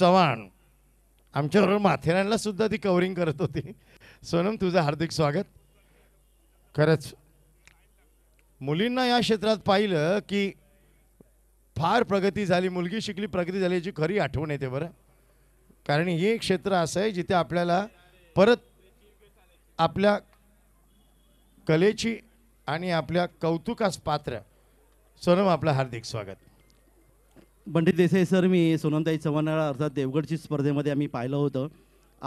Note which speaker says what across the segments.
Speaker 1: चव्हाण आमच्याबरोबर माथेरानला सुद्धा ती कवरिंग करत होती सोनम तुझं हार्दिक स्वागत खरंच मुलींना या क्षेत्रात पाहिलं की फार प्रगती झाली मुलगी शिकली प्रगती झाली याची खरी आठवण येते बरं कारण हे एक क्षेत्र असं आहे जिथे आपल्याला परत आपल्या कलेची आणि आपल्या कौतुकास पात्र सोनम आपलं हार्दिक स्वागत बंडी देसाई सर मी सोनमताई चव्हाणाला
Speaker 2: अर्थात देवगडची स्पर्धेमध्ये आम्ही पाहिलं होतं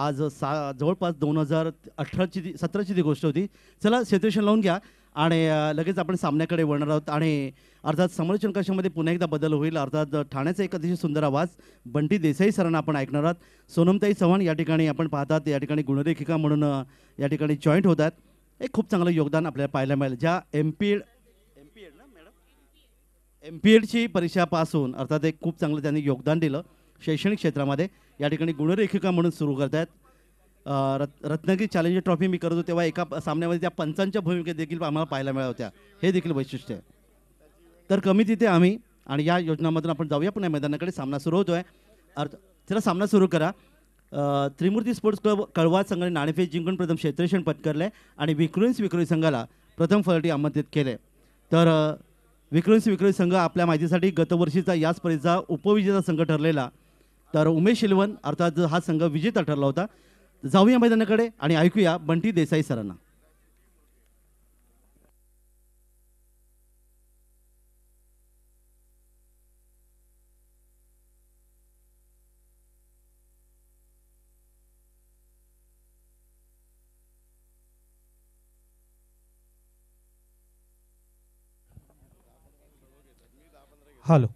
Speaker 2: आज सा जवळपास दोन हजार अठराची ती सतराची ती गोष्ट होती चला सिच्युएशन लावून घ्या आणि लगेच आपण सामन्याकडे वळणार आहोत आणि अर्थात समालोचन कशामध्ये पुन्हा एकदा बदल होईल अर्थात ठाण्याचा एक अतिशय सुंदर आवाज बंटी देसाई सरांना आपण ऐकणार आहोत सोनमताई चव्हाण या ठिकाणी आपण पाहतात या ठिकाणी गुणरेखिका म्हणून या ठिकाणी जॉईंट होतात एक खूप चांगलं योगदान आपल्याला पाहायला मिळेल ज्या एम पी एम पी एडची परीक्षा पास होऊन अर्थात एक खूप चांगलं त्यांनी योगदान दिलं शैक्षणिक क्षेत्रामध्ये या ठिकाणी गुणरेखिका म्हणून सुरू करत आहेत रत् रत्नागिरी चॅलेंजर ट्रॉफी मी करतो तेव्हा एका सामन्यामध्ये त्या पंचांच्या भूमिकेत देखील आम्हाला पाहायला मिळाल्या होत्या हे देखील वैशिष्ट्य आहे तर कमी तिथे आम्ही आणि या योजनामधून आपण जाऊया पुन्हा मैदानाकडे सामना सुरू होतो आहे अर्थ चला सामना सुरू करा त्रिमूर्ती स्पोर्ट्स क्लब कळवा संघाने नाणेफेक जिंकून प्रथम क्षेत्रक्षण पत्करले आणि विक्रोईन्स विक्रोई संघाला प्रथम फलटी आमंत्रित केले तर विक्रमसिंह विक्रमी संघ आपल्या माहितीसाठी गतवर्षीचा याच स्पर्धेचा उपविजेता संघ ठरलेला तर उमेश शिलवन अर्थात हा संघ विजेता ठरला होता जाऊया मैदानाकडे आणि ऐकूया बंटी देसाई सरांना
Speaker 3: हॅलो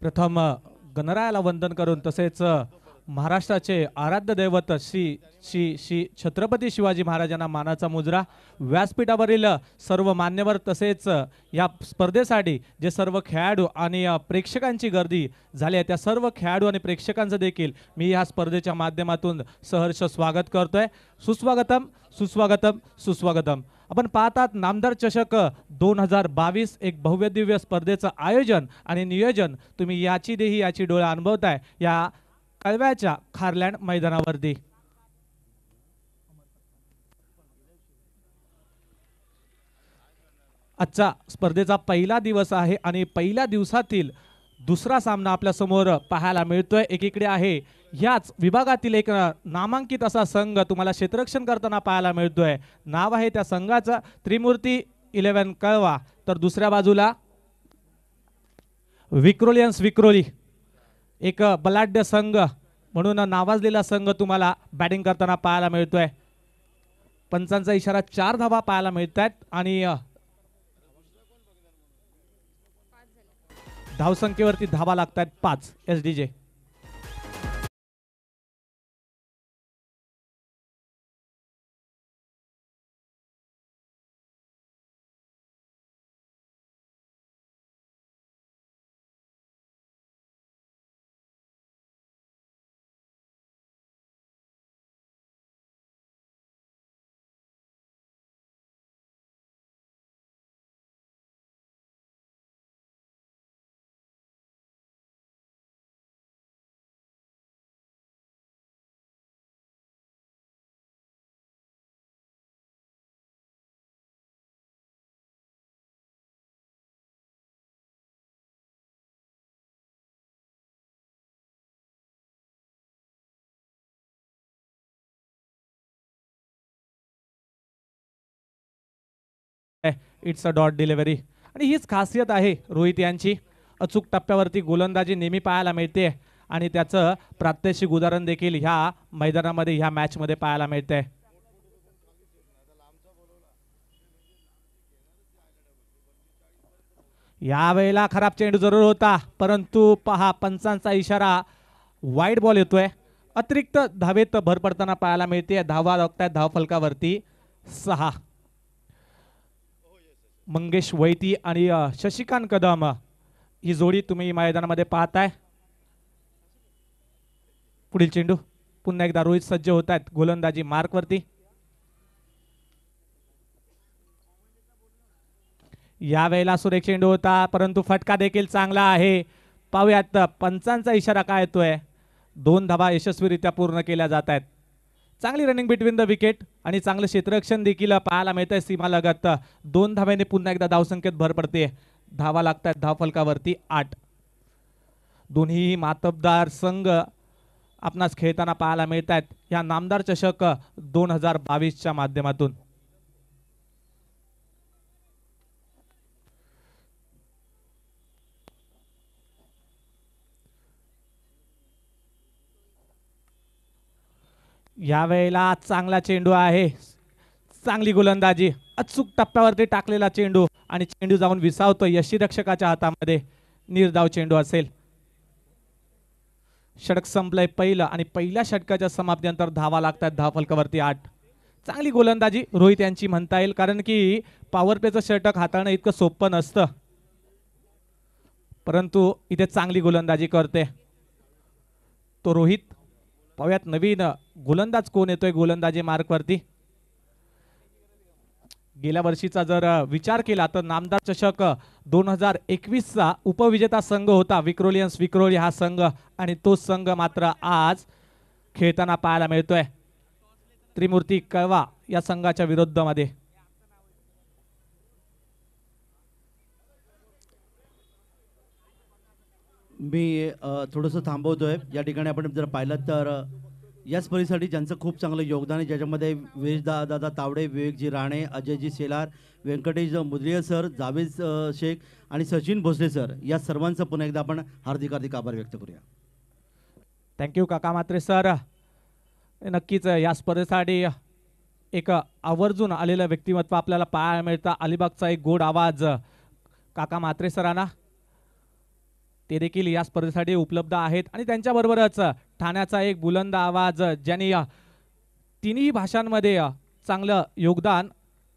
Speaker 3: प्रथम गणरायाला वंदन करून तसेच महाराष्ट्राचे आराध्य दैवत श्री श्री श्री छत्रपती शिवाजी महाराजांना मानाचा मुजरा व्यासपीठावरील सर्व मान्यवर तसेच या स्पर्धेसाठी जे सर्व खेळाडू आणि प्रेक्षकांची गर्दी झाली आहे त्या सर्व खेळाडू आणि प्रेक्षकांचं देखील मी या स्पर्धेच्या माध्यमातून सहर्ष स्वागत करतोय सुस्वागतम सुस्वागतम सुस्वागतम आपण पाहतात नामदार चषक दोन हजार बावीस एक भव्य दिव्य स्पर्धेचं आयोजन आणि नियोजन तुम्ही याची देही याची डोळा अनुभवताय या कळव्याच्या खारलँड मैदानावरती आजचा स्पर्धेचा पहिला दिवस आहे आणि पहिल्या दिवसातील दुसरा सामना आपल्या समोर पाहायला मिळतोय एकीकडे आहे याच विभागातील एक नामांकित असा संघ तुम्हाला क्षेत्ररक्षण करताना पाहायला मिळतोय नाव आहे त्या संघाचा त्रिमूर्ती इलेवन कळवा तर दुसऱ्या बाजूला विक्रोलियन्स विक्रोली एक बलाढ्य संघ म्हणून नावाजलेला संघ तुम्हाला बॅटिंग करताना पाहायला मिळतोय पंचांचा इशारा चार धावा पाहायला मिळत आहेत आणि
Speaker 4: धावसंख्येवरती धावा लागत आहेत पाच S D J it's a dot delivery आणि हीच खासियत आहे रोहित
Speaker 3: यांची अचूक टप्प्यावरती गोलंदाजी नेहमी पाहायला मिळते आणि त्याचं प्रात्यक्षिक उदाहरण देखील ह्या मैदानामध्ये ह्या मॅचमध्ये पाहायला या यावेळेला खराब चेंडू जरूर होता परंतु पहा पंचांचा इशारा वाईट बॉल येतोय अतिरिक्त धावेत भर पडताना पाहायला मिळते धावा धाव फलकावरती सहा मंगेश वैती आणि शशिकांत कदम ही जोडी तुम्ही मैदानामध्ये पाहताय पुढील चेंडू पुन्हा एकदा रोहित सज्ज होत आहेत गोलंदाजी मार्कवरती यावेळेला सुरेख चेंडू होता परंतु फटका देखील चांगला आहे पाहूयात पंचांचा इशारा काय येतोय दोन धबा यशस्वीरित्या पूर्ण केल्या जात आहेत चांगली रनिंग बिटवीन द विकेट आणि चांगलं क्षेत्ररक्षण देखील पाहायला मिळत आहे सीमा लगत दोन धाव्याने पुन्हा एकदा धावसंख्येत भर पडते धावा लागतात आहेत धावफलकावरती आठ दोन्ही मातबदार संघ आपणास खेळताना पाहायला मिळत आहेत ह्या नामदार चषक दोन हजार बावीसच्या माध्यमातून यावेळेला चांगला चेंडू आहे चांगली गोलंदाजी अचूक टप्प्यावरती टाकलेला चेंडू आणि चेंडू जाऊन विसावतो यशीरक्षकाच्या हातामध्ये निर्धाव चेंडू असेल षटक संपलंय पहिलं आणि पहिल्या षटकाच्या समाप्तीनंतर धावा लागतात आहेत फलकावरती आठ चांगली गोलंदाजी रोहित यांची म्हणता येईल कारण की पॉवर प्लेचं षटक हाताळणं इतकं सोपं नसतं परंतु इथे चांगली गोलंदाजी करते तो रोहित पाहूयात नवीन गोलंदाज कोण येतोय गोलंदाजी मार्कवरती गेल्या वर्षीचा जर विचार केला तर नामदार चषक दोन हजार एकवीसचा उपविजेता संघ होता विक्रोलियन्स विक्रोली हा संघ आणि तो संघ मात्र आज खेळताना पाहायला मिळतोय त्रिमूर्ती कळवा या संघाच्या विरोधामध्ये
Speaker 2: मी थोडंसं थांबवतो आहे या ठिकाणी आपण जर पाहिलं तर या स्पर्धेसाठी ज्यांचं खूप चांगलं योगदान आहे ज्याच्यामध्ये वेशदा दादा तावडे विवेकजी राणे अजयजी शेलार व्यंकटेश मुद्रिय सर जावेद शेख आणि सचिन भोसले सर
Speaker 3: या सर्वांचं पुन्हा एकदा आपण हार्दिक हार्दिक आभार व्यक्त करूया थँक्यू काका मात्रे सर नक्कीच या स्पर्धेसाठी एक आवर्जून आलेलं व्यक्तिमत्व आपल्याला पाहायला मिळतं अलिबागचा एक गोड आवाज काका मात्रे सरांना ते देखील या स्पर्धेसाठी उपलब्ध आहेत आणि त्यांच्याबरोबरच ठाण्याचा एक बुलंद आवाज ज्यांनी तिन्ही भाषांमध्ये चांगलं योगदान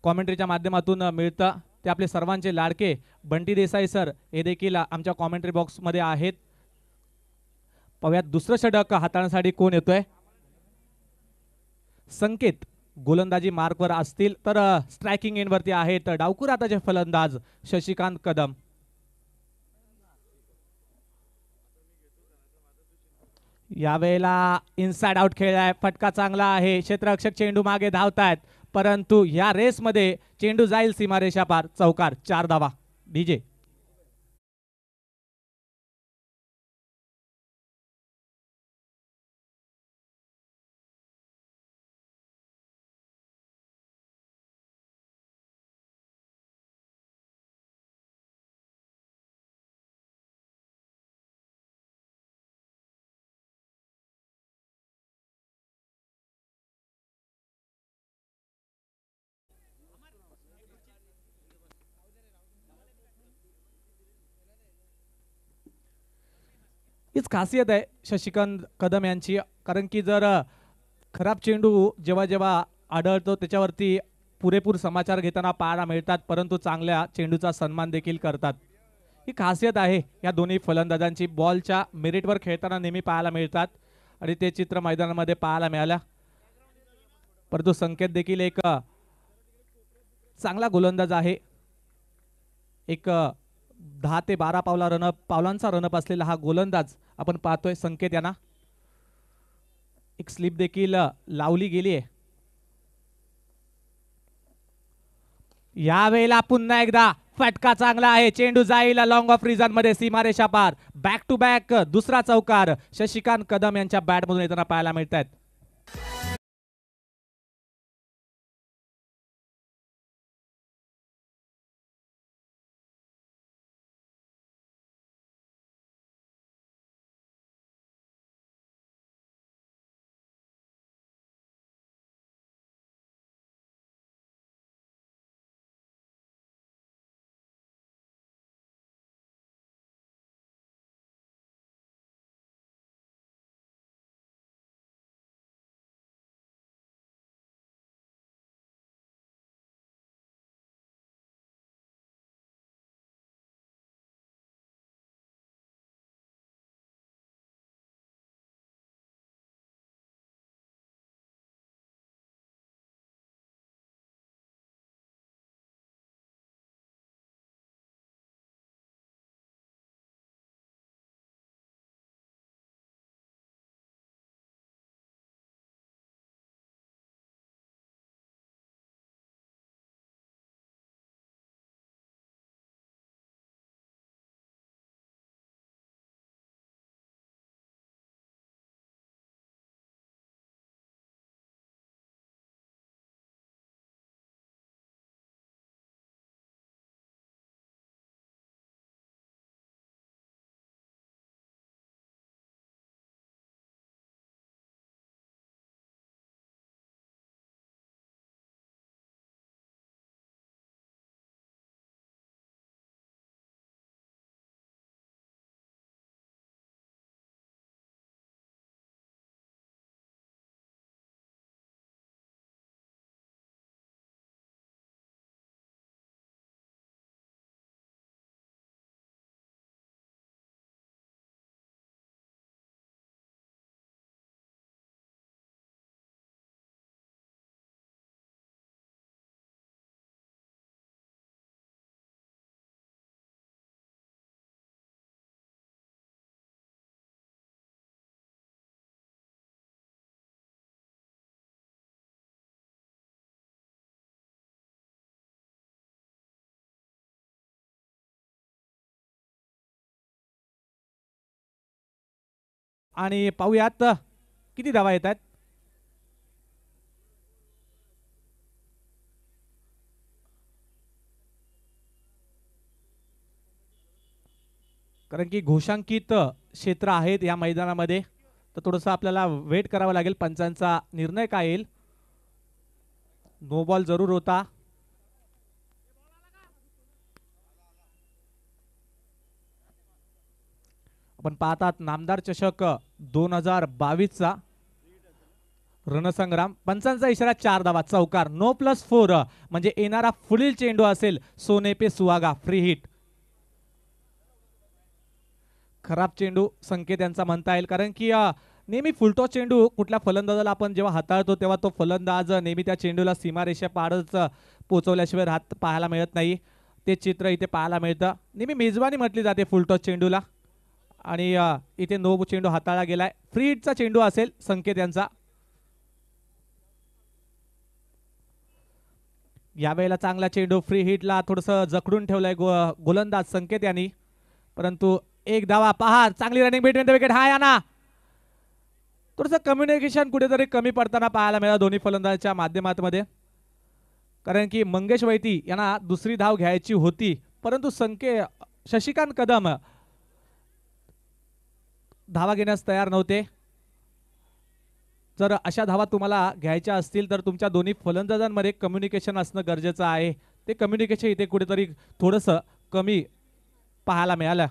Speaker 3: कॉमेंट्रीच्या माध्यमातून मिळतं ते आपले सर्वांचे लाडके बंटी देसाई सर हे देखील आमच्या कॉमेंट्री बॉक्समध्ये आहेत पव्यात दुसरं षटक हाताळण्यासाठी कोण येतोय संकेत गोलंदाजी मार्कवर असतील तर स्ट्रायकिंग एंडवरती आहेत आताचे फलंदाज शशिकांत कदम यावेळेला इनसाइड आउट खेळलाय फटका चांगला आहे क्षेत्ररक्षक चेंडू मागे धावतायत परंतु या रेसमध्ये
Speaker 4: चेंडू जाईल सीमारेषा पार चौकार चार धावा डीजे
Speaker 3: हीच खासियत आहे शशिकांत कदम यांची कारण की जर खराब चेंडू जेव्हा जेव्हा आढळतो त्याच्यावरती पुरेपूर समाचार घेताना पाहायला मिळतात परंतु चांगल्या चेंडूचा सन्मान देखील करतात ही खासियत आहे या दोन्ही फलंदाजांची बॉलच्या मेरिटवर खेळताना नेहमी पाहायला मिळतात आणि ते चित्र मैदानामध्ये पाहायला मिळालं परंतु संकेत देखील एक चांगला गोलंदाज आहे एक दहा ते बारा पावला रनअप पावलांचा रनअप असलेला हा गोलंदाज आपण पाहतोय संकेत यांना एक स्लिप देखील लावली गेली आहे यावेळेला पुन्हा एकदा फटका चांगला आहे चेंडू जाईल लॉंग ऑफ रिझन मध्ये सीमारेषा पार बॅक टू बॅक दुसरा चौकार शशिकांत कदम यांच्या बॅट मधून येताना पाहायला
Speaker 4: मिळत आहेत आणि पाहूयात किती
Speaker 3: धावा येत आहेत कारण की घोषांकित क्षेत्र आहेत या मैदानामध्ये तर थोडंसं आपल्याला वेट करावं लागेल पंचांचा निर्णय काय येईल नो बॉल जरूर होता आपण पाहतात नामदार चषक दोन हजार बावीसचा रणसंग्राम पंचांचा इशारा चार धावा चौकार नो प्लस फोर म्हणजे येणारा पुढील चेंडू असेल सोने पे सुहागा फ्री हिट खराब चेंडू संकेत यांचा म्हणता येईल कारण की नेहमी फुलटॉस चेंडू कुठल्या फलंदाजाला आपण जेव्हा हाताळतो तेव्हा तो फलंदाज नेहमी त्या चेंडूला सीमारेषा पाडच पोचवल्याशिवाय हात पाहायला मिळत नाही ते चित्र इथे पाहायला मिळतं नेहमी मेजवानी म्हटली जाते फुलटॉस चेंडूला आणि इथे नो चेंडू हाताळला गेलाय फ्री हिटचा चेंडू असेल संकेत यांचा यावेळेला चांगला चेंडू फ्री हिटला थोडंसं जखडून ठेवलंय गो गोलंदाज संकेत यांनी परंतु एक धावा पहा चांगली रनिंग भेट द विकेट हाय आणा थोडस कम्युनिकेशन कुठेतरी कमी पडताना पाहायला मिळालं दोन्ही फलंदाजच्या मध्ये कारण की मंगेश वैती यांना दुसरी धाव घ्यायची होती परंतु संकेत शशिकांत कदम धावा घेण्यास तयार नव्हते जर अशा धावा तुम्हाला घ्यायच्या असतील तर तुमच्या दोन्ही फलंदाजांमध्ये कम्युनिकेशन असणं गरजेचं आहे ते कम्युनिकेशन इथे कुठेतरी थोडंसं कमी पाहायला मिळालं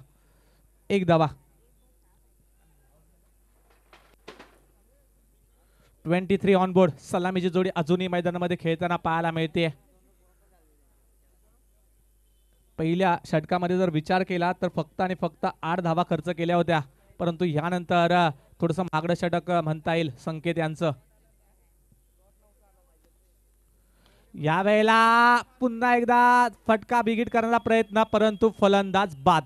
Speaker 3: एक धावा ट्वेंटी थ्री ऑन बोर्ड सलामीची जोडी अजूनही मैदानामध्ये खेळताना पाहायला मिळते पहिल्या षटकामध्ये जर विचार केला तर फक्त आणि फक्त आठ धावा खर्च केल्या होत्या परंतु ह्यानंतर थोडंसं षटक म्हणता येईल संकेत यांचं वेळेला पुन्हा एकदा फटका बिगीट करण्याचा प्रयत्न परंतु फलंदाज बाद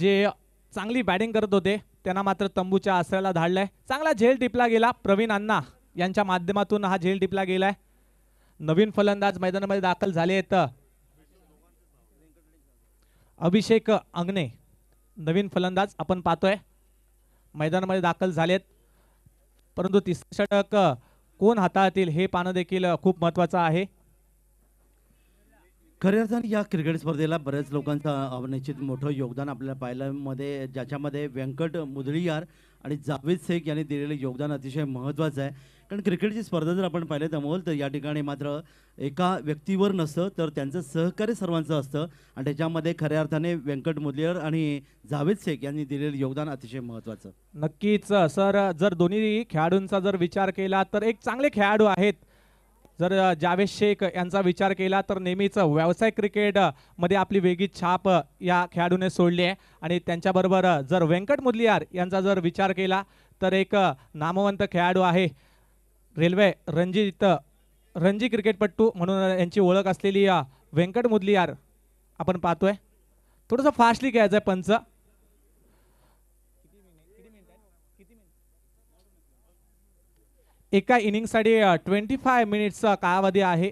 Speaker 4: जे चांगली बॅटिंग करत होते
Speaker 3: त्यांना मात्र तंबूच्या आसऱ्याला धाडलं चांगला झेल टिपला गेला प्रवीण अण्णा यांच्या माध्यमातून हा झेल टिपला गेलाय नवीन फलंदाज मैदानामध्ये दाखल झाले आहेत अभिषेक अंगणे नवीन फलंदाज आपण पाहतोय मैदानामध्ये दाखल झालेत परंतु तिसरे षटक कोण हाताळतील हे पाहणं देखील खूप महत्वाचं आहे खऱ्या अर्थाने या
Speaker 2: क्रिकेट स्पर्धेला बऱ्याच लोकांचं अनिश्चित मोठं योगदान आपल्याला पाहिल्यामध्ये ज्याच्यामध्ये व्यंकट मुदळीयार आणि जावेद शेख यांनी दिलेलं योगदान अतिशय महत्त्वाचं आहे कारण क्रिकेटची स्पर्धा जर आपण पाहिलं त्यामुळे तर या ठिकाणी मात्र एका व्यक्तीवर नसतं तर त्यांचं सहकार्य सर्वांचं असतं आणि त्याच्यामध्ये खऱ्या अर्थाने व्यंकट मुदलियर आणि जावेद शेख यांनी दिलेलं योगदान अतिशय
Speaker 3: महत्त्वाचं नक्कीच सर जर दोन्ही खेळाडूंचा जर विचार केला तर एक चांगले खेळाडू आहेत जर जावेद शेख यांचा विचार केला तर नेहमीच व्यावसायिक क्रिकेटमध्ये आपली वेगळी छाप या खेळाडूने सोडली आहे आणि त्यांच्याबरोबर जर व्यंकट मुदलियार यांचा जर विचार केला तर एक नामवंत खेळाडू आहे रेल्वे रणजित रणजी क्रिकेटपट्टू म्हणून यांची ओळख असलेली व्यंकट मुदलियार आपण पाहतोय थोडंसं फास्टली घ्यायचं आहे पंच एका इनिंगसाठी ट्वेंटी फाय मिनिट्सचा कालावधी आहे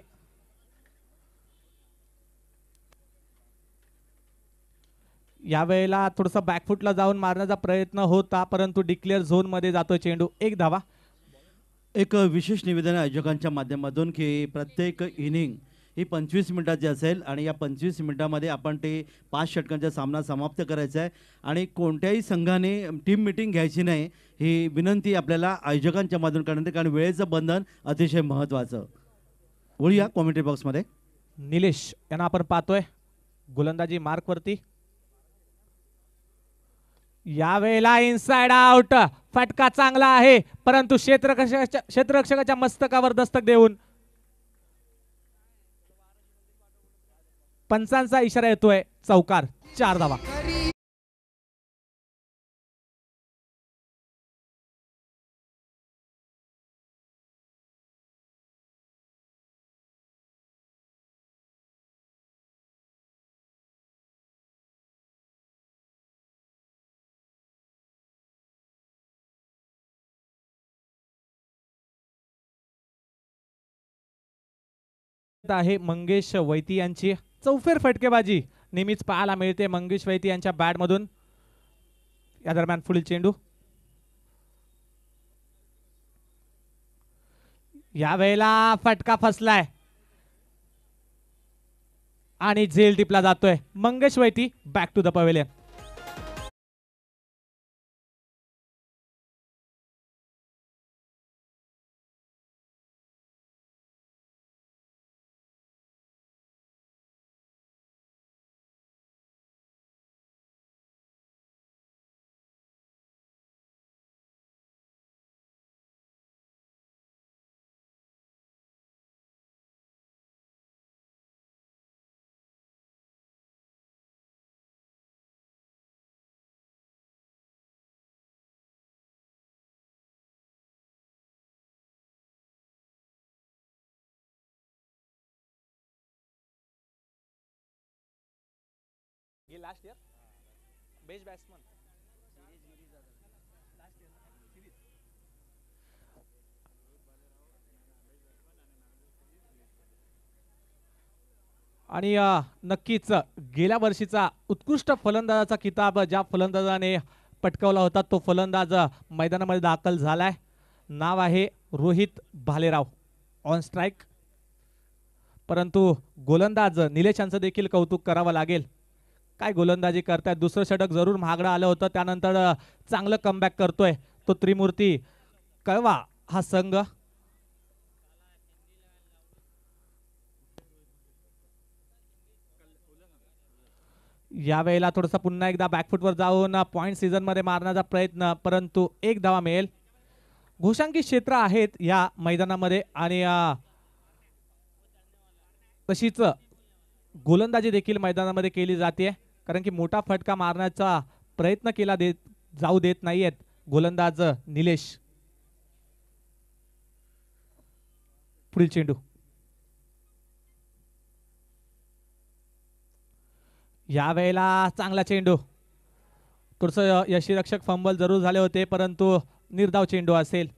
Speaker 3: या यावेळेला थोडस बॅकफुटला जाऊन मारण्याचा प्रयत्न होता परंतु डिक्लेअर झोन मध्ये जातो चेंडू एक धावा एक विशेष निवेदन
Speaker 2: आयोजकांच्या माध्यमातून की प्रत्येक इनिंग ही पंचवीस मिनटाची असेल आणि या पंचवीस मिनटामध्ये आपण ते पाच षटकांचा सामना समाप्त करायचा आहे आणि कोणत्याही संघाने टीम मिटिंग घ्यायची नाही ही विनंती आपल्याला आयोजकांच्या मधून करण्यात कारण वेळेचं बंधन अतिशय
Speaker 3: महत्त्वाचं बोलूया कॉमेंट्री बॉक्समध्ये निलेश यांना आपण पाहतोय गोलंदाजी मार्कवरती यावेळेला इनसाइड आउट फटका चांगला आहे परंतु क्षेत्र क्षेत्ररक्षकाच्या मस्तकावर दस्तक देऊन पंचांचा
Speaker 4: इशारा येतोय चौकार चार धावा आहे मंगेश वैती यांची चौफेर
Speaker 3: फटकेबाजी नेहमीच पाहायला मिळते मंगेश वैती यांच्या बॅटमधून या दरम्यान पुढील चेंडू या वेळेला फटका फसलाय आणि झेल टिपला
Speaker 4: जातोय Mangesh Vaiti back to the pavilion last year best batsman
Speaker 3: आणि नक्कीच गेल्या वर्षीचा उत्कृष्ट फलंदाजाचा किताब ज्या फलंदाजाने पटकावला होता तो फलंदाज मैदानामध्ये दाखल झालाय नाव आहे रोहित भालेराव ऑन स्ट्राईक परंतु गोलंदाज निलेशांचं देखील कौतुक करावं लागेल काय गोलंदाजी करतायत दुसरं षटक जरूर महागडं आलं होतं त्यानंतर चांगलं कमबॅक करतोय तो त्रिमूर्ती कळवा हा संघ यावेळेला थोडंसं पुन्हा एकदा बॅकफुटवर जाऊन पॉईंट मध्ये मारण्याचा प्रयत्न परंतु एक धावा मिळेल घोषांकी क्षेत्र आहेत या मैदानामध्ये आणि तशीच गोलंदाजी देखील मैदानामध्ये केली जाते कारण की मोठा फटका मारण्याचा प्रयत्न केला देत जाऊ देत नाहीयेत गोलंदाज निलेश पुढील चेंडू वेळेला चांगला चेंडू थोडस यशीरक्षक फंबल जरूर झाले होते परंतु निर्धाव चेंडू असेल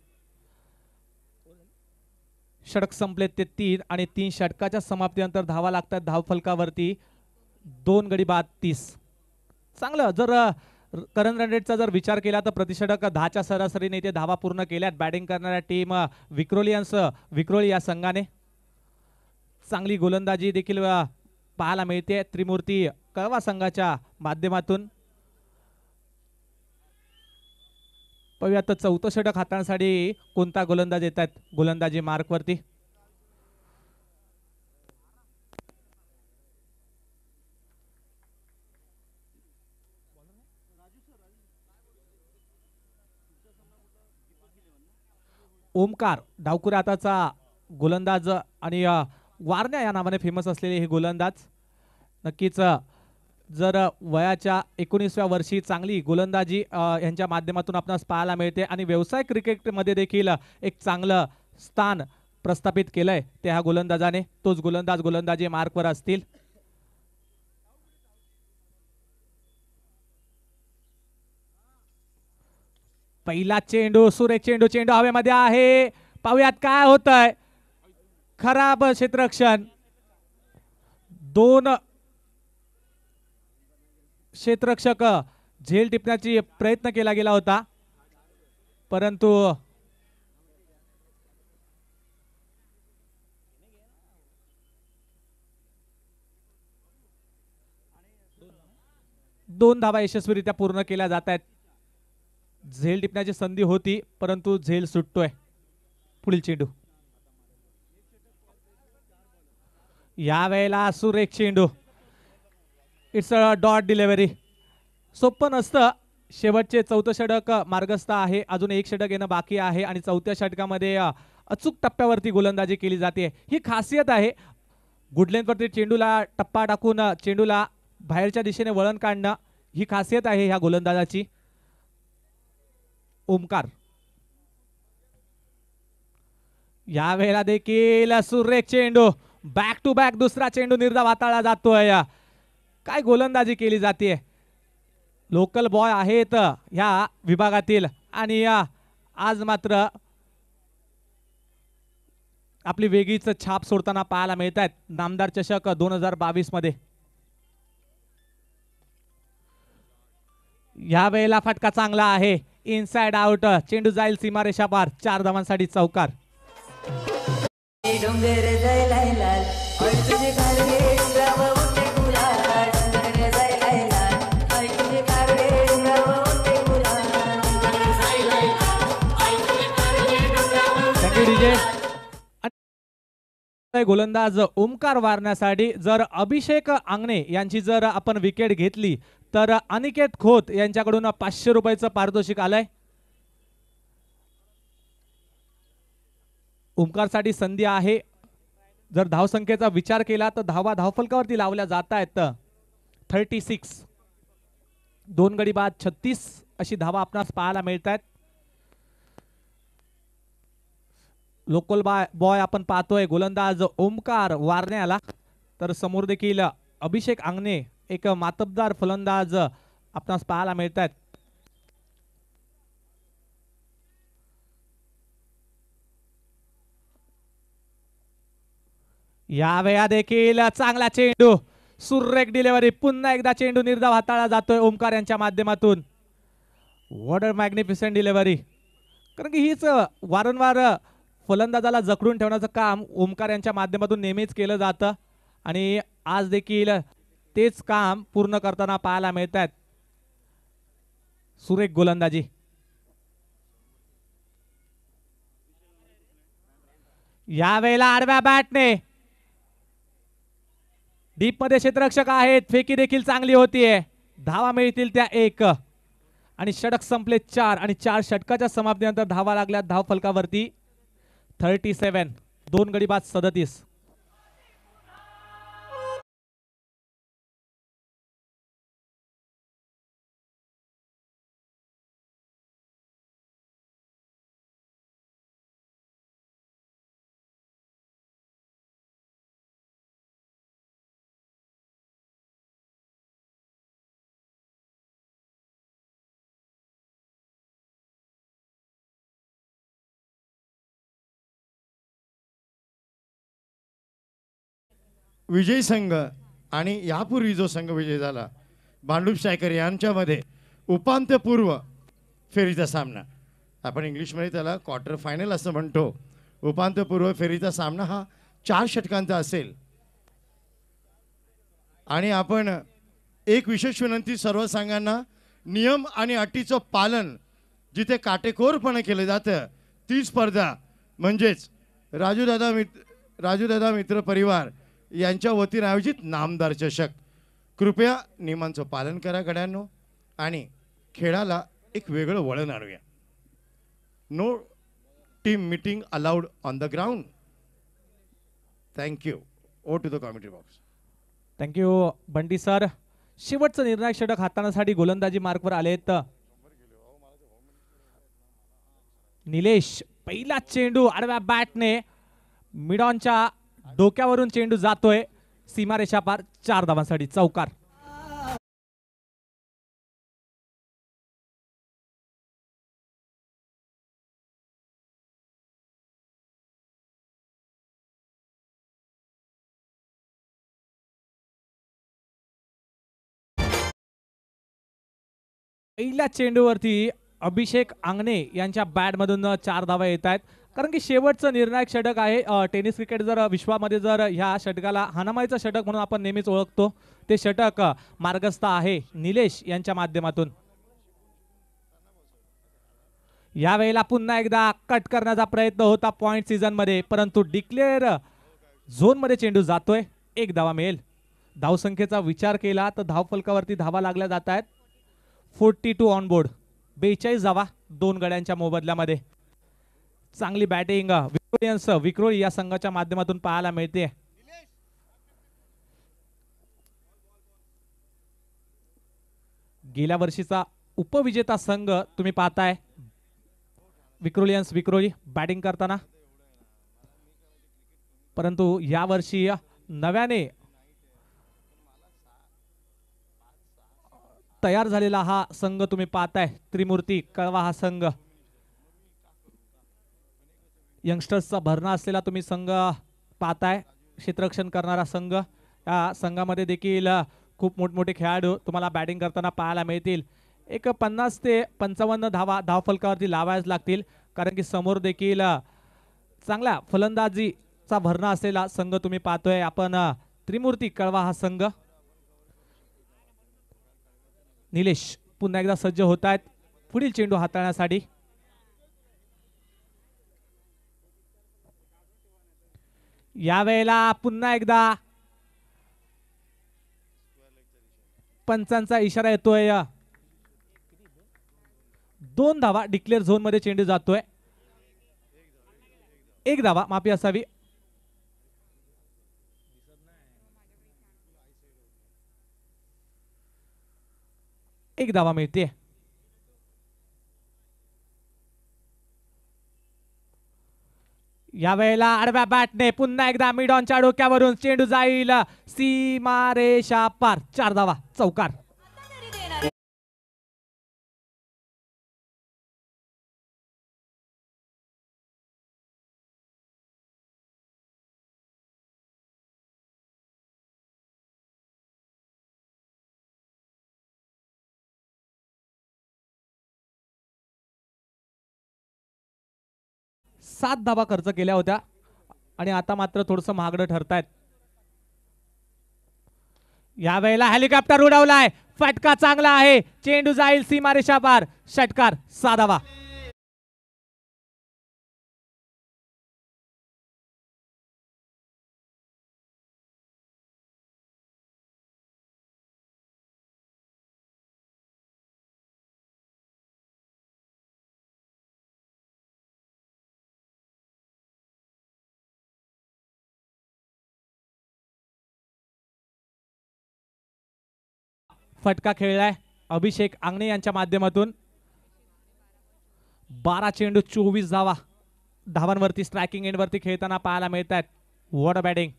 Speaker 3: षटक संपले ते तीन आणि तीन षटकाच्या समाप्तीनंतर धावा लागतात धावफलकावरती दोन गडी बाद तीस चांगलं जर करण रेटचा जर विचार केला तर प्रतिषेधक दहाच्या सरासरीने इथे धावा पूर्ण केल्यात बॅटिंग करणाऱ्या टीम विक्रोलियन्स विक्रोली या संघाने चांगली गोलंदाजी देखील पाहायला मिळते त्रिमूर्ती कळवा संघाच्या माध्यमातून पाहूया तर चौथं षटक हाताळण्यासाठी कोणता गोलंदाज येत आहेत गोलंदाजी मार्कवरती ओमकार डावकुराताचा आताचा गोलंदाज आणि वारण्या या नावाने फेमस असलेले हे गोलंदाज नक्कीच जर वयाच्या एकोणीसव्या वर्षी चांगली गोलंदाजी यांच्या माध्यमातून आपणास पाहायला मिळते आणि व्यवसाय क्रिकेटमध्ये देखील एक चांगलं स्थान प्रस्थापित केलंय आहे त्या गोलंदाजाने तोच गोलंदाज गोलंदाजी मार्कवर असतील पहिला चेंडू सुरेश चेंडू चेंडू हवेमध्ये आहे पाहुयात काय होत आहे खराब क्षेत्ररक्षण दोन क्षेत्ररक्षक झेल टिपण्याची प्रयत्न केला गेला होता परंतु दोन धावा यशस्वीरित्या पूर्ण केल्या जात आहेत झेल टिपण्याची संधी होती परंतु झेल सुटतोय पुढील चेंडू या वेळेला सुरेख चेंडू इट्स अ डॉट डिलेवरी सोपं नसतं शेवटचे चौथं षटक मार्गस्थ आहे अजून एक षटक येणं बाकी आहे आणि चौथ्या षटकामध्ये अचूक टप्प्यावरती गोलंदाजी केली जाते ही खासियत आहे गुडलेनवरती चेंडूला टप्पा टाकून चेंडूला बाहेरच्या दिशेने वळण काढणं ही खासियत आहे ह्या गोलंदाजाची ओमकार वेळेला देखील सुरेख चेंडू बॅक टू बॅक दुसरा चेंडू निर्धा वाताळला जातोय काय गोलंदाजी केली जाते लोकल बॉय आहेत या विभागातील आणि आज मात्र आपली वेगळीच छाप सोडताना पाहायला मिळत आहेत नामदार चषक दोन हजार बावीस मध्ये या वेळेला फटका चांगला आहे इनसाइड आउट चेंडू जाईल सीमारेषा पार चार धावांसाठी चौकार गोलंदाज ओमकार वारण्यासाठी जर अभिषेक आंगणे यांची जर आपण विकेट घेतली तर अनिकेत खोत यांच्याकडून पाचशे रुपयाचं पारितोषिक आलंय साठी संधी आहे जर धावसंख्येचा विचार केला तर धावा धावफलकावरती लावल्या जात आहेत थर्टी सिक्स दोन गडी बाद छत्तीस अशी धावा आपणास पाहायला मिळत आहेत लोकल बाय बॉय आपण पाहतोय गोलंदाज ओमकार वारण्याला तर समोर देखील अभिषेक आंगणे एक मातबदार फलंदाज आपणास पाहायला मिळत आहेत या वेळा देखील चांगला चेंडू सुरेख डिलेवरी पुन्हा एकदा चेंडू निर्धाव हाताळला जातोय ओमकार यांच्या माध्यमातून वॉर्डर मॅग्निफिसेंट डिलेवरी कारण की हीच वारंवार फलंदाजाला जखडून ठेवण्याचं काम ओमकार यांच्या माध्यमातून नेहमीच केलं जातं आणि आज देखील तेच काम पूर्ण करताना पाहायला मिळतात सुरेख गोलंदाजी यावेळेला आडव्या बॅटने डीप मध्ये क्षेत्ररक्षक आहेत फेकी देखील चांगली होतीये धावा मिळतील त्या एक आणि षटक संपले चार आणि चार षटकाच्या समाप्तीनंतर धावा लागल्या धाव फलकावरती थर्टी सेवन
Speaker 4: दोन गडी बाद सदतीस विजय संघ आणि यापूर्वी जो
Speaker 1: संघ विजय झाला भांडूप सायकर यांच्यामध्ये उपांत्यपूर्व फेरीचा सामना आपण इंग्लिशमध्ये त्याला क्वार्टर फायनल असं म्हणतो उपांत्यपूर्व फेरीचा सामना हा चार षटकांचा असेल आणि आपण एक विशेष विनंती सर्व संघांना नियम आणि अटीचं पालन जिथे काटेकोरपणे केलं जातं ती स्पर्धा म्हणजेच राजूदादा मित्र राजूदादा मित्र परिवार यांच्या वतीने आयोजित नामदार चषक कृपया नियमांचं पालन करा गड्यांनो आणि खेळाला एक वेगळं वळण आणूया no team meeting allowed on the ground
Speaker 3: thank you over to the commentary box thank you Bunty sir शेवटचं निर्णायक षटक हातानासाठी गोलंदाजी मार्कवर आलेत निलेश पहिला चेंडू आडव्या बॅटने मिडॉनच्या डोक्यावरून चेंडू जातोय सीमारेषा पार चार धावांसाठी चौकार
Speaker 4: पहिल्या चेंडूवरती अभिषेक
Speaker 3: आंगणे यांच्या बॅटमधून चार धावा येत आहेत कारण की शेवटचं निर्णायक षटक आहे टेनिस क्रिकेट जर विश्वामध्ये जर ह्या षटकाला हानामाईचं षटक म्हणून आपण नेहमीच ओळखतो ते षटक मार्गस्थ आहे निलेश यांच्या माध्यमातून यावेळेला पुन्हा एकदा कट करण्याचा प्रयत्न होता पॉईंट सीझनमध्ये परंतु डिक्लेअर झोनमध्ये चेंडू जातोय एक धावा मिळेल धावसंख्येचा विचार केला तर धावफलकावरती धावा लागल्या जात आहेत फोर्टी टू ऑन बोर्ड बेचाळीस धावा दोन गड्यांच्या मोबदल्यामध्ये चांगली बॅटिंग विक्रोलियन्स विक्रोली या संघाच्या माध्यमातून पाहायला मिळते गेल्या वर्षीचा उपविजेता संघ तुम्ही पाहताय विक्रोलियन्स विक्रोली बॅटिंग करताना परंतु यावर्षी नव्याने तयार झालेला हा संघ तुम्ही पाहताय त्रिमूर्ती कळवा हा संघ यंगस्टर्सचा भरणा असलेला तुम्ही संघ पाहताय क्षेत्ररक्षण करणारा संघ या संघामध्ये देखील खूप मोठमोठे खेळाडू तुम्हाला बॅटिंग करताना पाहायला मिळतील एक पन्नास ते पंचावन्न धावा धावफलकावरती लावायच लागतील कारण की समोर देखील चांगला फलंदाजीचा भरणा असलेला संघ तुम्ही पाहतोय आपण त्रिमूर्ती कळवा हा संघ निलेश पुन्हा एकदा सज्ज होत आहेत पुढील चेंडू हाताळण्यासाठी यावेळेला पुन्हा एकदा पंचांचा इशारा येतोय दोन धावा डिक्लेअर झोन मध्ये चेंडू जातोय एक धावा माफी असावी एक धावा मिळते यावेळेला आडव्या बॅटने पुन्हा एकदा मिडॉनच्या डोक्यावरून चेंडू जाईल सीमा पार चार
Speaker 4: धावा चौकार सात धाबा खर्च केल्या होत्या आणि
Speaker 3: आता मात्र थोडस महागड़ ठरतायत या वेळेला हेलिकॉप्टर
Speaker 4: उडवलाय फटका चांगला आहे चेंडू जाईल सीमारेषा पार षटकार साधावा फटका खेळलाय अभिषेक आंगणे यांच्या माध्यमातून
Speaker 3: बारा चेंडू चोवीस धावा धावांवरती स्ट्रायकिंग वरती खेळताना पाहायला मिळत आहेत वॉट बॅटिंग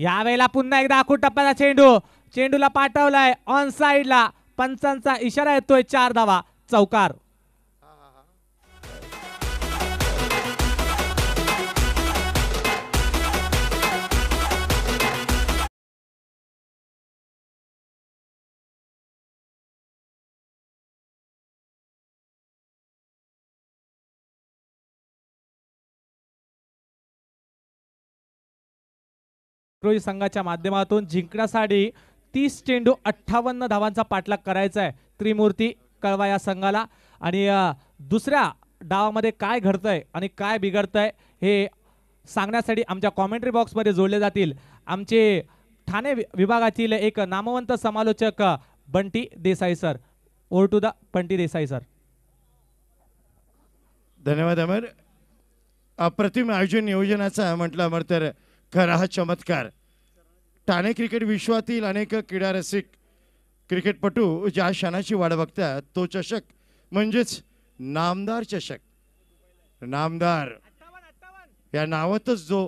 Speaker 3: यावेळेला पुन्हा एकदा आखूड टप्प्याचा चेंडू चेंडूला पाठवलाय ऑन साइडला पंचांचा इशारा येतोय चार धावा चौकार
Speaker 4: क्रोई संघाच्या माध्यमातून जिंकण्यासाठी तीस चेंडू
Speaker 3: अठ्ठावन्न धावांचा पाठलाग करायचा आहे त्रिमूर्ती कळवा या संघाला आणि दुसऱ्या डावामध्ये काय घडतंय आणि काय बिघडतंय हे सांगण्यासाठी आमच्या कॉमेंट्री बॉक्समध्ये जोडले जातील आमचे ठाणे विभागातील एक नामवंत समालोचक Bunty Desai sir over to the Bunty Desai sir धन्यवाद अमर अप्रतिम आयोजन नियोजनाचं म्हटलं अमर तर
Speaker 1: खरा हा चमत्कार ठाणे क्रिकेट विश्वातील अनेक क्रीडारसिक क्रिकेटपटू ज्या क्षणाची वाट बघतात तो चषक म्हणजेच नामदार चषक नामदार या नावातच जो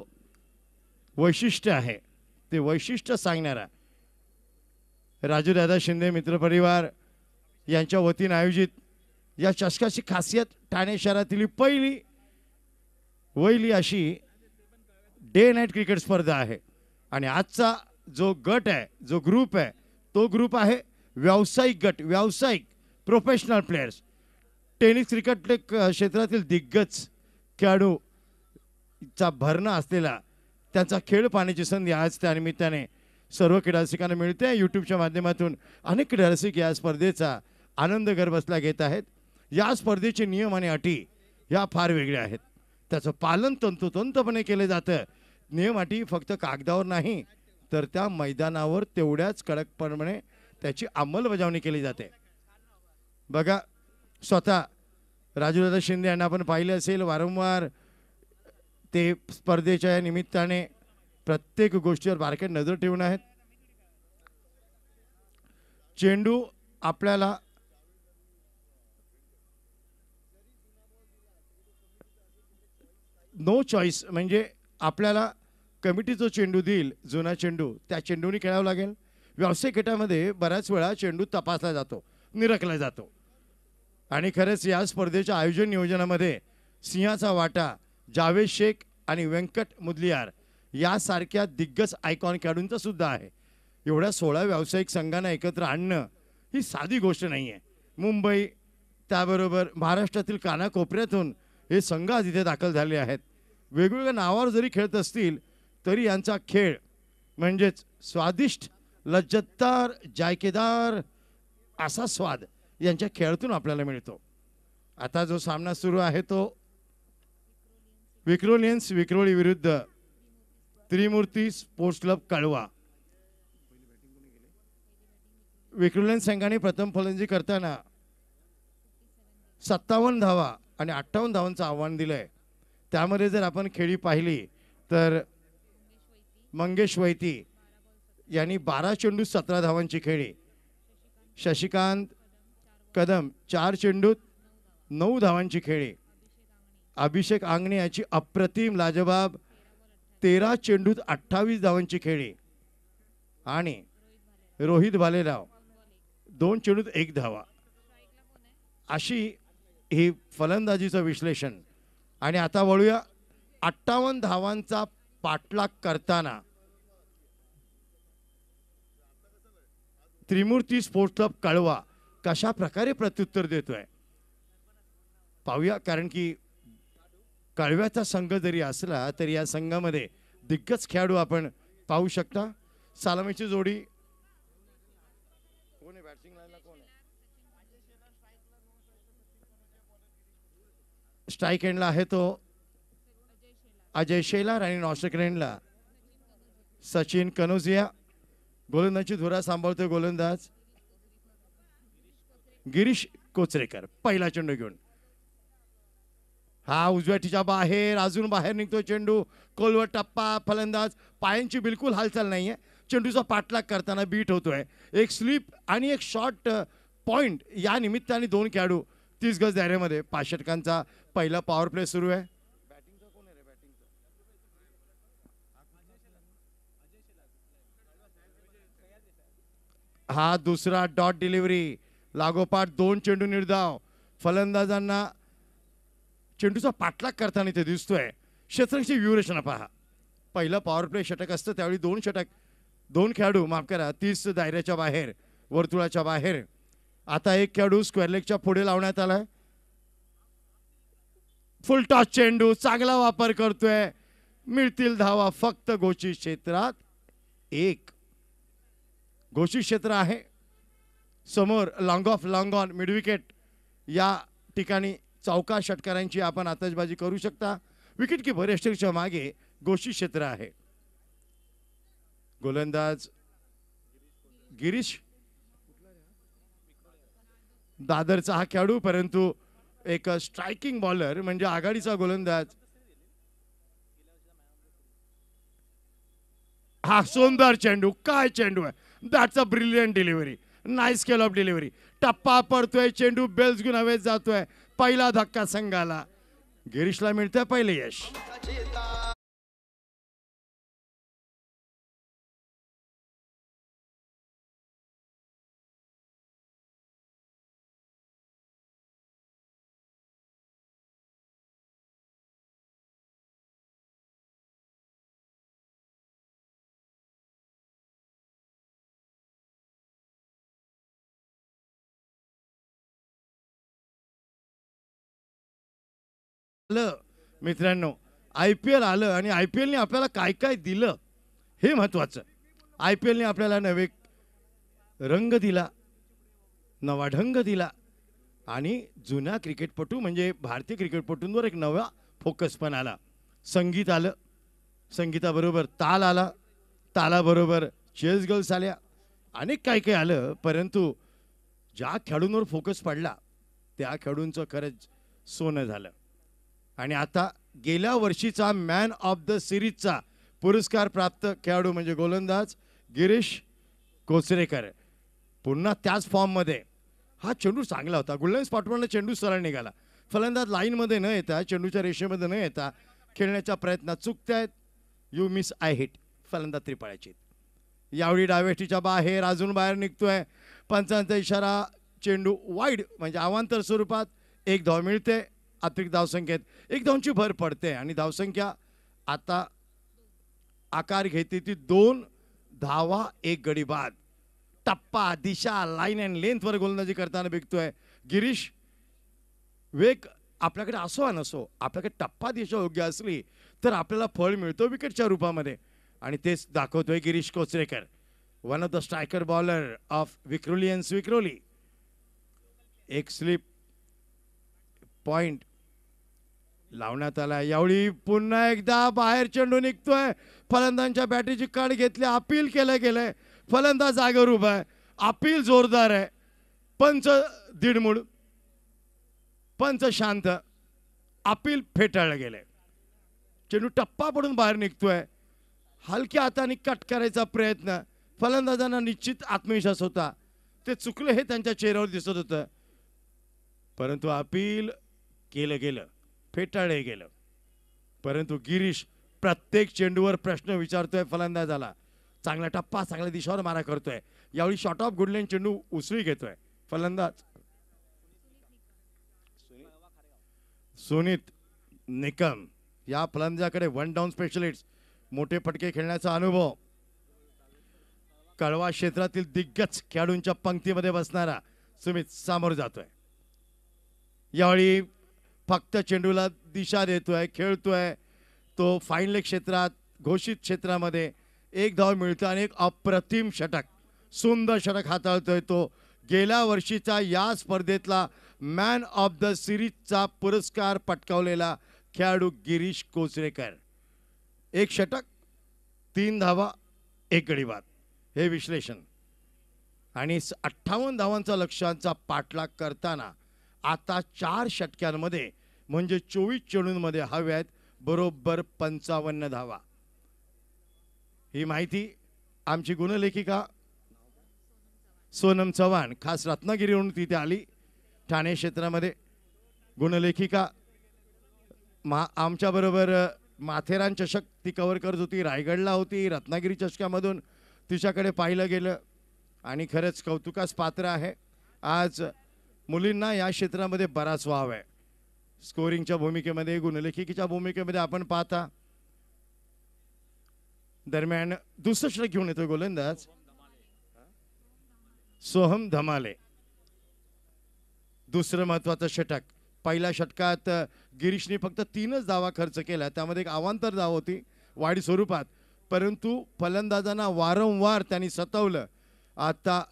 Speaker 1: वैशिष्ट्य आहे ते वैशिष्ट्य सांगणारा राजूदादा शिंदे मित्रपरिवार यांच्या वतीनं आयोजित या चषकाची खासियत ठाणे शहरातील पहिली वैली अशी डे नाईट क्रिकेट स्पर्धा आहे आणि आजचा जो गट आहे जो ग्रुप आहे तो ग्रुप आहे व्यावसायिक गट व्यावसायिक प्रोफेशनल प्लेयर्स टेनिस क्रिकेट क्षेत्रातील दिग्गज खेळाडूचा भरणा असलेला त्यांचा खेळ पाहण्याची संधी आज त्या सर्व क्रीडारसिकांना मिळते यूट्यूबच्या माध्यमातून अनेक क्रीडारसिक या स्पर्धेचा आनंद घरबसला घेत आहेत या स्पर्धेचे नियम आणि अटी या फार वेगळ्या आहेत त्याचं पालन तंतोतंतपणे केलं जातं नियमाटी फक्त कागदावर नाही तर त्या मैदानावर तेवढ्याच कडकपणे त्याची अंमलबजावणी केली जाते बघा स्वतः राजूदादा शिंदे यांना आपण पाहिले असेल वारंवार ते स्पर्धेच्या या निमित्ताने प्रत्येक गोष्टीवर बारके नजर ठेवून आहेत चेंडू आपल्याला नो चॉईस म्हणजे आपल्याला कमिटी जो चेंडू देईल जुना चेंडू त्या चेंडूने खेळावं लागेल व्यावसायिक गटामध्ये बऱ्याच वेळा चेंडू तपासला जातो निरखला जातो आणि खरंच या स्पर्धेच्या आयोजन नियोजनामध्ये सिंहाचा वाटा जावेद शेख आणि व्यंकट मुदलियार यासारख्या दिग्गज आयकॉन खेळाडूंचा सुद्धा आहे एवढ्या सोळा व्यावसायिक संघांना एकत्र आणणं ही साधी गोष्ट नाही आहे मुंबई त्याबरोबर महाराष्ट्रातील कानाकोपऱ्यातून हे संघ आज इथे दाखल झाले आहेत वेगवेगळ्या नावावर जरी खेळत असतील तरी यांचा खेळ म्हणजेच स्वादिष्ट लज्जतदार जायकेदार असा स्वाद यांच्या खेळातून आपल्याला मिळतो आता जो सामना सुरू आहे तो विक्रोलियन्स विक्रोळी विरुद्ध त्रिमूर्ती स्पोर्ट्स क्लब कळवा विक्रोलियन्स संघाने प्रथम फलंदाजी करताना सत्तावन्न धावा आणि अठ्ठावन्न धावांचं आव्हान दिलं आहे त्यामध्ये जर आपण खेळी पाहिली तर मंगेश वैती यांनी बारा चेंडूत सतरा धावांची खेळी शशिकांत कदम चार चेंडूत नऊ धावांची खेळी अभिषेक आंगणे याची अप्रतिम लाजबाब तेरा चेंडूत अठ्ठावीस धावांची खेळी आणि रोहित भालेराव दोन चेंडूत एक धावा अशी ही फलंदाजीचं विश्लेषण आणि आता वळूया अठ्ठावन्न धावांचा पाठलाग करताना त्रिमूर्ती स्पोर्ट्स क्लब कळवा कशा प्रकारे प्रत्युत्तर देतोय पाहूया कारण की कळव्याचा संघ जरी असला तरी या संघामध्ये दिग्गज खेळाडू आपण पाहू शकता सालमीची जोडी स्ट्राईक एंडला आहे तो अजय शेलार आणि नॉस्ट्रिक सचिन कनोजिया गोलंदाजी धुरा सांभाळतोय गोलंदाज गिरीश कोचरेकर पहिला चेंडू घेऊन हा उजव्या टीचा बाहेर अजून बाहेर निघतोय चेंडू कोलवर टप्पा फलंदाज पायांची बिलकुल हालचाल नाही आहे चेंडूचा पाठलाग करताना बीट होतोय एक स्लीप आणि एक शॉर्ट पॉइंट uh, या निमित्ताने दोन खेळाडू तीस गज पाच षटकांचा पहिला पॉवर प्ले सुरू आहे हा दुसरा डॉट डिलिव्हरी लागोपाठ दोन चेंडू निर्धाव फलंदाजांना चेंडूचा पाठलाग करताना इथे दिसतोय क्षेत्रांची व्यूहरचना पहा पहिलं पॉवर प्ले षटक असतं त्यावेळी दोन षटक दोन खेळाडू माफ करा तीस दायऱ्याच्या बाहेर वर्तुळाच्या बाहेर आता एक खेळाडू स्क्वेअर लेगच्या पुढे लावण्यात आलाय फुल टॉस चेंडू चांगला वापर करतोय मिळतील धावा फक्त गोशी क्षेत्रात एक गोशी क्षेत्र आहे समोर long off long on midwicket या ठिकाणी चौका षटकारांची आपण आतशबाजी करू शकता विकेट की यष्टीच्या मागे गोशी क्षेत्र आहे गोलंदाज गिरीश दादरचा हा खेळाडू परंतु एक स्ट्रायकिंग बॉलर म्हणजे आघाडीचा गोलंदाज हा सुंदर चेंडू काय चेंडू आहे that's a brilliant delivery nice केल ऑफ डिलिव्हरी टप्पा पडतोय चेंडू बेल्स घेऊन हवेत जातोय पहिला धक्का
Speaker 4: संघाला गिरीशला मिळतोय पहिले यश आलं मित्रांनो आय पी एल आलं आणि आय पी आपल्याला काय काय
Speaker 1: दिलं हे महत्त्वाचं आय पी एलने आपल्याला नवे रंग दिला नवा ढंग दिला आणि जुन्या क्रिकेटपटू म्हणजे भारतीय क्रिकेटपटूंवर एक नवा फोकस पण आला संगीत आलं संगीताबरोबर ताल आला तालाबरोबर चेस गर्ल्स आल्या अनेक काय काय आलं परंतु ज्या खेळाडूंवर फोकस पडला त्या खेळाडूंचं खरंच सोनं झालं आणि आता गेल्या वर्षीचा मॅन ऑफ द सिरीजचा पुरस्कार प्राप्त खेळाडू म्हणजे गोलंदाज गिरीश कोचरेकर पुन्हा त्याच फॉर्ममध्ये हा चेंडू चांगला होता गुल्डन स्पॉटमधला चेंडू सरळ निघाला फलंदाज लाईनमध्ये न येता चेंडूच्या रेषेमध्ये न येता खेळण्याच्या प्रयत्नात चुकतायत यू मिस आय हिट फलंदाज त्रिपाळ्याची यावेळी डावेष्टीच्या बाहेर अजून बाहेर निघतोय पंचांचा इशारा चेंडू वाईड म्हणजे अवांतर स्वरूपात एक धाव मिळते अतिरिक्त धावसंख्येत एक दोनची भर पडते आणि धावसंख्या आता आकार घेते ती दोन धावा एक गडी बाद टप्पा दिशा लाईन अँड लेंथवर गोलंदाजी करताना बिकतोय गिरीश वेग आपल्याकडे असो नसो आपल्याकडे टप्पा दिशा योग्य असली तर आपल्याला फळ मिळतो विकेटच्या रूपामध्ये आणि तेच दाखवतोय Girish Kocharekar one of the striker bowler of Vikhroli and स्विक्रोली एक स्लिप पॉइंट लावण्यात आला यावेळी पुन्हा एकदा बाहेर चेंडू निघतोय फलंदाजांच्या बॅटरीची काढ घेतली अपील केलं गेलंय फलंदाज जागर उभा आहे अपील जोरदार आहे पंच दीडमूळ पंच शांत अपील फेटाळलं गेलंय चेंडू टप्पा पडून बाहेर निघतोय हलक्या हाताने कट करायचा प्रयत्न फलंदाजांना निश्चित आत्मविश्वास होता ते चुकलं हे त्यांच्या चेहऱ्यावर दिसत होतं परंतु अपील केलं गेलं फेटाळले गेलं परंतु गिरीश प्रत्येक चेंडूवर प्रश्न विचारतोय फलंदाजाला चांगला टप्पा चांगल्या दिशावर मारा करतोय यावेळी शॉर्ट ऑफ गुडलेन चेंडू उसळी घेतोय फलंदाज सुनीत निकम या फलंदाजाकडे वन डाऊन स्पेशलिस्ट मोठे फटके खेळण्याचा अनुभव कळवा क्षेत्रातील दिग्गज खेळाडूंच्या पंक्तीमध्ये बसणारा सुमित सामोर जातोय यावेळी फक्त चेंडूला दिशा देतोय खेळतोय खेळतो आहे तो फायनल क्षेत्रात घोषित क्षेत्रामध्ये एक धाव मिळतो आणि एक अप्रतिम षटक सुंदर षटक हाताळतोय तो गेल्या वर्षीचा या स्पर्धेतला मॅन ऑफ द सिरीजचा पुरस्कार पटकावलेला खेळाडू गिरीश कोचरेकर एक षटक तीन धावा एक गडी हे विश्लेषण आणि अठ्ठावन्न धावांचा लक्षांचा पाठलाग करताना आता चार षटक्यांमध्ये म्हणजे चोवीस चेंडूंमध्ये हव्यात बरोबर पंचावन्न धावा ही माहिती आमची गुणलेखिका सोनम चव्हाण खास रत्नागिरीहून तिथे आली ठाणे क्षेत्रामध्ये गुणलेखिका मा आमच्याबरोबर माथेरान चषक ती कवर करत होती रायगडला होती रत्नागिरी चषकामधून तिच्याकडे पाहिलं गेलं आणि खरंच कौतुकास पात्र आहे आज मुलींना या क्षेत्रामध्ये बराच वाव आहे स्कोरिंगच्या भूमिकेमध्ये गुणलेखिकेच्या भूमिकेमध्ये आपण पाहता दरम्यान दुसरं श्रक घेऊन येतो गोलंदाज सोहम धमाले दुसरं महत्वाचं षटक पहिल्या षटकात गिरीशने फक्त तीनच दावा खर्च केला त्यामध्ये एक आवांतर धाव होती वाढी स्वरूपात परंतु फलंदाजांना वारंवार त्यांनी सतवलं आता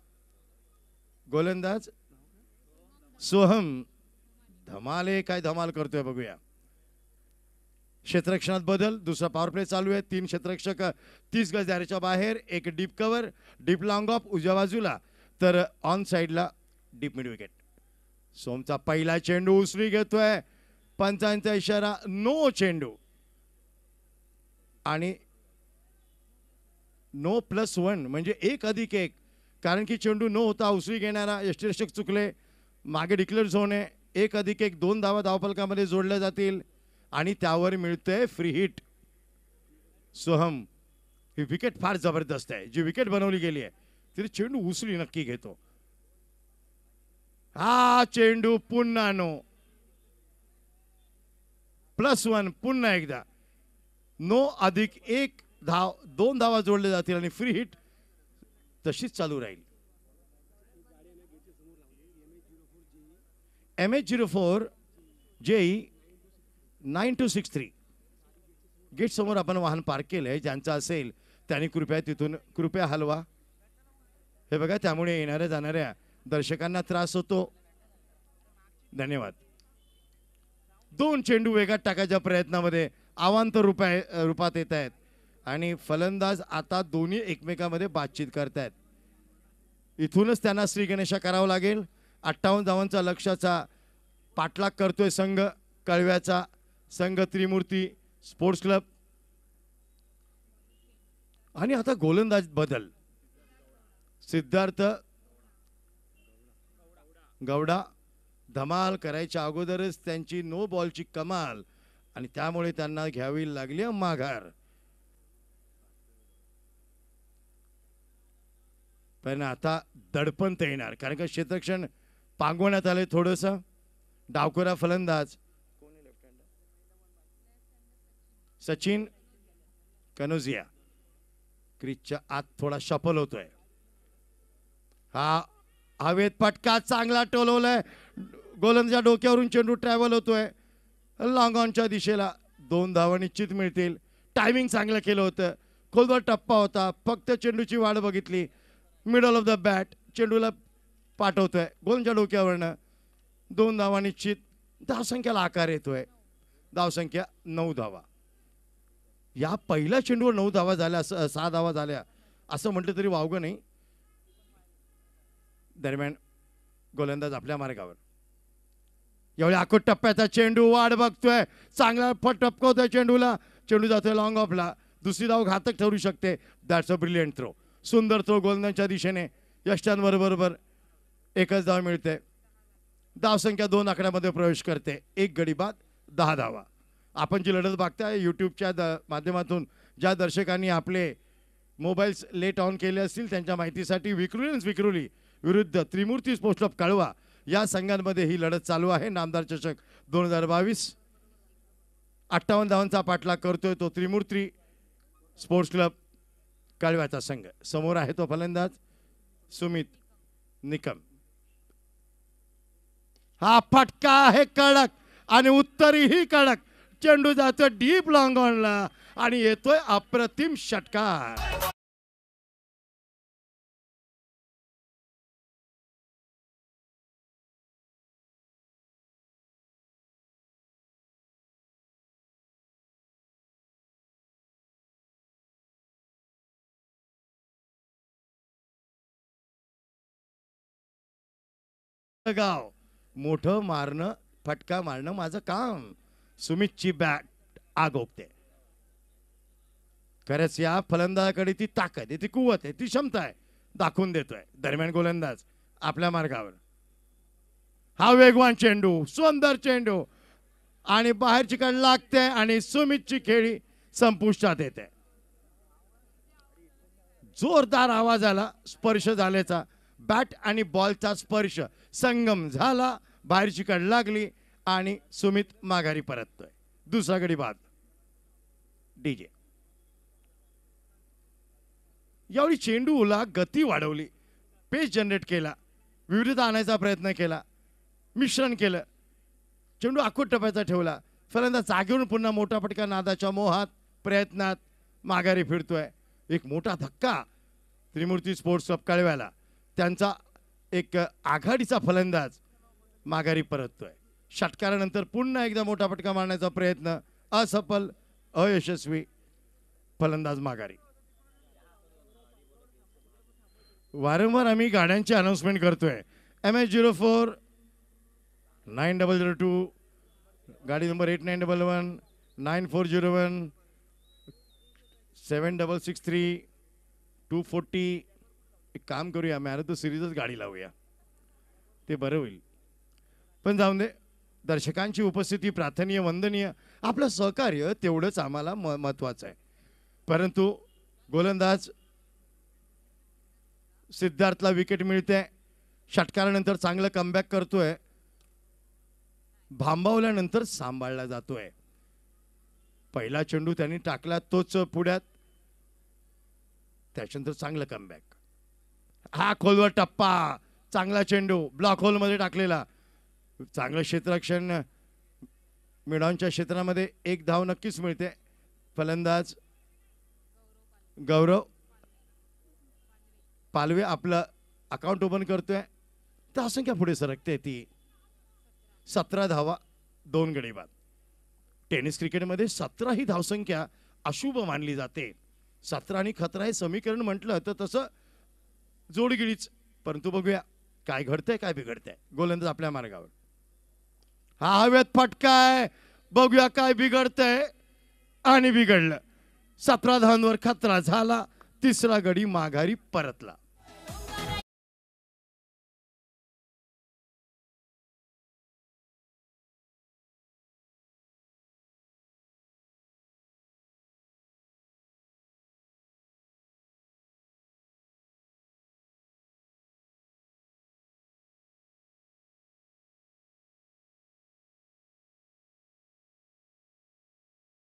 Speaker 1: गोलंदाज सोहम धमाले काय धमाल करतोय बघूया क्षेत्रक्षणात बदल दुसरा पॉवर प्ले चालू आहे तीन क्षेत्रक्षक तीस गज दारेच्या बाहेर एक deep cover deep long off उजव्या बाजूला तर ऑन साइडला डीप मिड विकेट सोमचा पहिला चेंडू उसळी घेतोय पंचांचा इशारा नो चेंडू आणि नो प्लस वन म्हणजे एक अधिक एक कारण की चेंडू नो होता उसळी घेणारा यष्टीरक्षक चुकले मागे डिक्लेअर झोन आहे एक अधिक एक दोन धावा धावपलकामध्ये जोडल्या जातील आणि त्यावर मिळते फ्री हिट सोहम ही विकेट फार जबरदस्त आहे जी विकेट बनवली गेली आहे तिथे चेंडू उसली नक्की घेतो हा चेंडू पुन्हा नो प्लस वन पुन्हा एकदा नो अधिक एक धाव दोन धावा जोडले जातील आणि फ्री हिट तशीच चालू राहील M H zero four J nine two six three समोर आपण वाहन पार्क केलं आहे ज्यांचं असेल त्यांनी कृपया तिथून कृपया हलवा हे बघा त्यामुळे येणाऱ्या जाणाऱ्या दर्शकांना त्रास होतो धन्यवाद दोन चेंडू वेगात टाकायच्या प्रयत्नामध्ये आवांत रूपा रूपात येत आहेत आणि फलंदाज आता दोन्ही एकमेकांमध्ये बातचीत करतायत इथूनच त्यांना श्री गणेशा करावं लागेल अठ्ठावन्न धावांचा लक्ष्याचा पाठलाग करतोय संघ कळव्याचा संघ त्रिमूर्ती स्पोर्ट्स क्लब आणि आता गोलंदाज बदल सिद्धार्थ गवडा धमाल करायच्या अगोदरच त्यांची नो बॉलची कमाल आणि त्यामुळे त्यांना घ्यावी लागली माघार पण आता दडपण येणार कारण का क्षेत्रक्षण पांगवण्यात आले थोडस डावकोरा फलंदाज सचिन कनोजिया क्रिचच्या आत थोडा शफल होतोय हा हवेत पटका चांगला टोलवलाय गोलंदाजा डोक्यावरून चेंडू ट्रॅव्हल होतोय लॉंग ऑनच्या दिशेला दोन धावा निश्चित मिळतील टायमिंग चांगलं केलं होतं खोलवर टप्पा होता फक्त चेंडूची वाढ बघितली मिडल ऑफ द बॅट चेंडूला पाठवतोय गोलच्या डोक्यावरनं दोन धावा निश्चित धावसंख्याला आकार येतोय धावसंख्या नऊ धावा या पहिल्या चेंडूवर नऊ धावा झाल्या सहा धावा झाल्या असं म्हटलं तरी वावग नाही दरम्यान गोलंदाज आपल्या मार्गावर एवढ्या आखो टप्प्याचा चेंडू वाढ बघतोय चांगला फट टपकवतोय चेंडूला चेंडू जातोय लॉंग ऑफला दुसरी धाव घातक ठरू शकते दॅट्स अ ब्रिलियंट थ्रो सुंदर थ्रो गोलंदाजच्या दिशेने यष्टांवर बरोबर एकच धाव मिळते धावसंख्या दोन आकड्यामध्ये प्रवेश करते एक गडी बाद दहा धावा आपण जी लढत बघताय यूट्यूबच्या द माध्यमातून ज्या दर्शकांनी आपले मोबाईल्स लेट ऑन केले असतील त्यांच्या माहितीसाठी विक्रुलीन्स विक्रुली विरुद्ध त्रिमूर्ती स्पोर्ट्स क्लब कळवा या संघांमध्ये ही लढत चालू आहे नामदार चषक दोन हजार बावीस अठ्ठावन्न धावांचा पाठलाग करतोय तो त्रिमूर्ती स्पोर्ट्स क्लब काळव्याचा संघ समोर आहे तो फलंदाज सुमित निकम हा फटका आहे कडक आणि
Speaker 4: ही कडक चेंडू जातो डीप लॉंग ऑनला आणि येतोय अप्रतिम षटकार गाव मोठं मारणं फटका मारणं माझं काम
Speaker 1: सुमितची बॅट आगोपते खरंच या फलंदाजाकडे ती ताकद आहे ती कुवत आहे ती क्षमता आहे दाखवून देतोय दरम्यान गोलंदाज आपल्या मार्गावर हा वेगवान चेंडू सुंदर चेंडू आणि बाहेरची कड लागते आणि सुमितची खेळी संपुष्टात येते जोरदार आवाज आला स्पर्श झाल्याचा बॅट आणि बॉलचा स्पर्श संगम झाला बाहेरची कड लागली आणि सुमित माघारी परततोय दुसरा गडी बाद डीजे यावेळी चेंडूला गती वाढवली पेस जनरेट केला विविधता आणायचा प्रयत्न केला मिश्रण केलं चेंडू आखूट टप्प्याचा ठेवला फलंदा जागेवरून पुन्हा मोठा फटका नादाच्या मोहात प्रयत्नात माघारी फिरतोय एक मोठा धक्का त्रिमूर्ती स्पोर्ट्स कप कळव्याला त्यांचा एक आघाडीचा फलंदाज माघारी परततोय षटकारानंतर पुन्हा एकदा मोठा फटका मारण्याचा प्रयत्न असफल अयशस्वी फलंदाज माघारी वारंवार आम्ही गाड्यांची अनाउन्समेंट करतोय M H zero four nine double zero two गाडी number eight nine double one nine four zero one seven double six three two forty एक काम करूया तो सिरीजच गाडी लावूया ते बरं होईल पण जाऊन दे दर्शकांची उपस्थिती प्रार्थनीय वंदनीय आपलं सहकार्य तेवढंच आम्हाला म महत्त्वाचं आहे परंतु गोलंदाज सिद्धार्थला विकेट मिळते षटकारानंतर चांगलं कमबॅक करतोय भांबावल्यानंतर सांभाळला जातोय पहिला चेंडू त्यांनी टाकला तोच पुढ्यात त्याच्यानंतर चांगलं कमबॅक हा खोलवर टप्पा चांगला चेंडू ब्लॉक होल मध्ये टाकलेला चांगलं क्षेत्रक्षण मिडॉनच्या क्षेत्रामध्ये एक धाव नक्कीच मिळते फलंदाज गौरव पालवे आपलं अकाउंट ओपन करतोय तर संख्या पुढे सरकते ती सतरा धावा दोन गडी बाद टेनिस क्रिकेटमध्ये सतरा ही धावसंख्या अशुभ मानली जाते सतरा आणि खतरा हे समीकरण म्हटलं तर तसं जोडगिरीच परंतु बघूया काय घडतंय काय बिघडतंय गोलंदाज आपल्या मार्गावर हा हवेत फटकाय बघूया काय बिघडतंय आणि बिघडलं सतरा धावांवर खतरा
Speaker 4: झाला तिसरा गडी माघारी परतला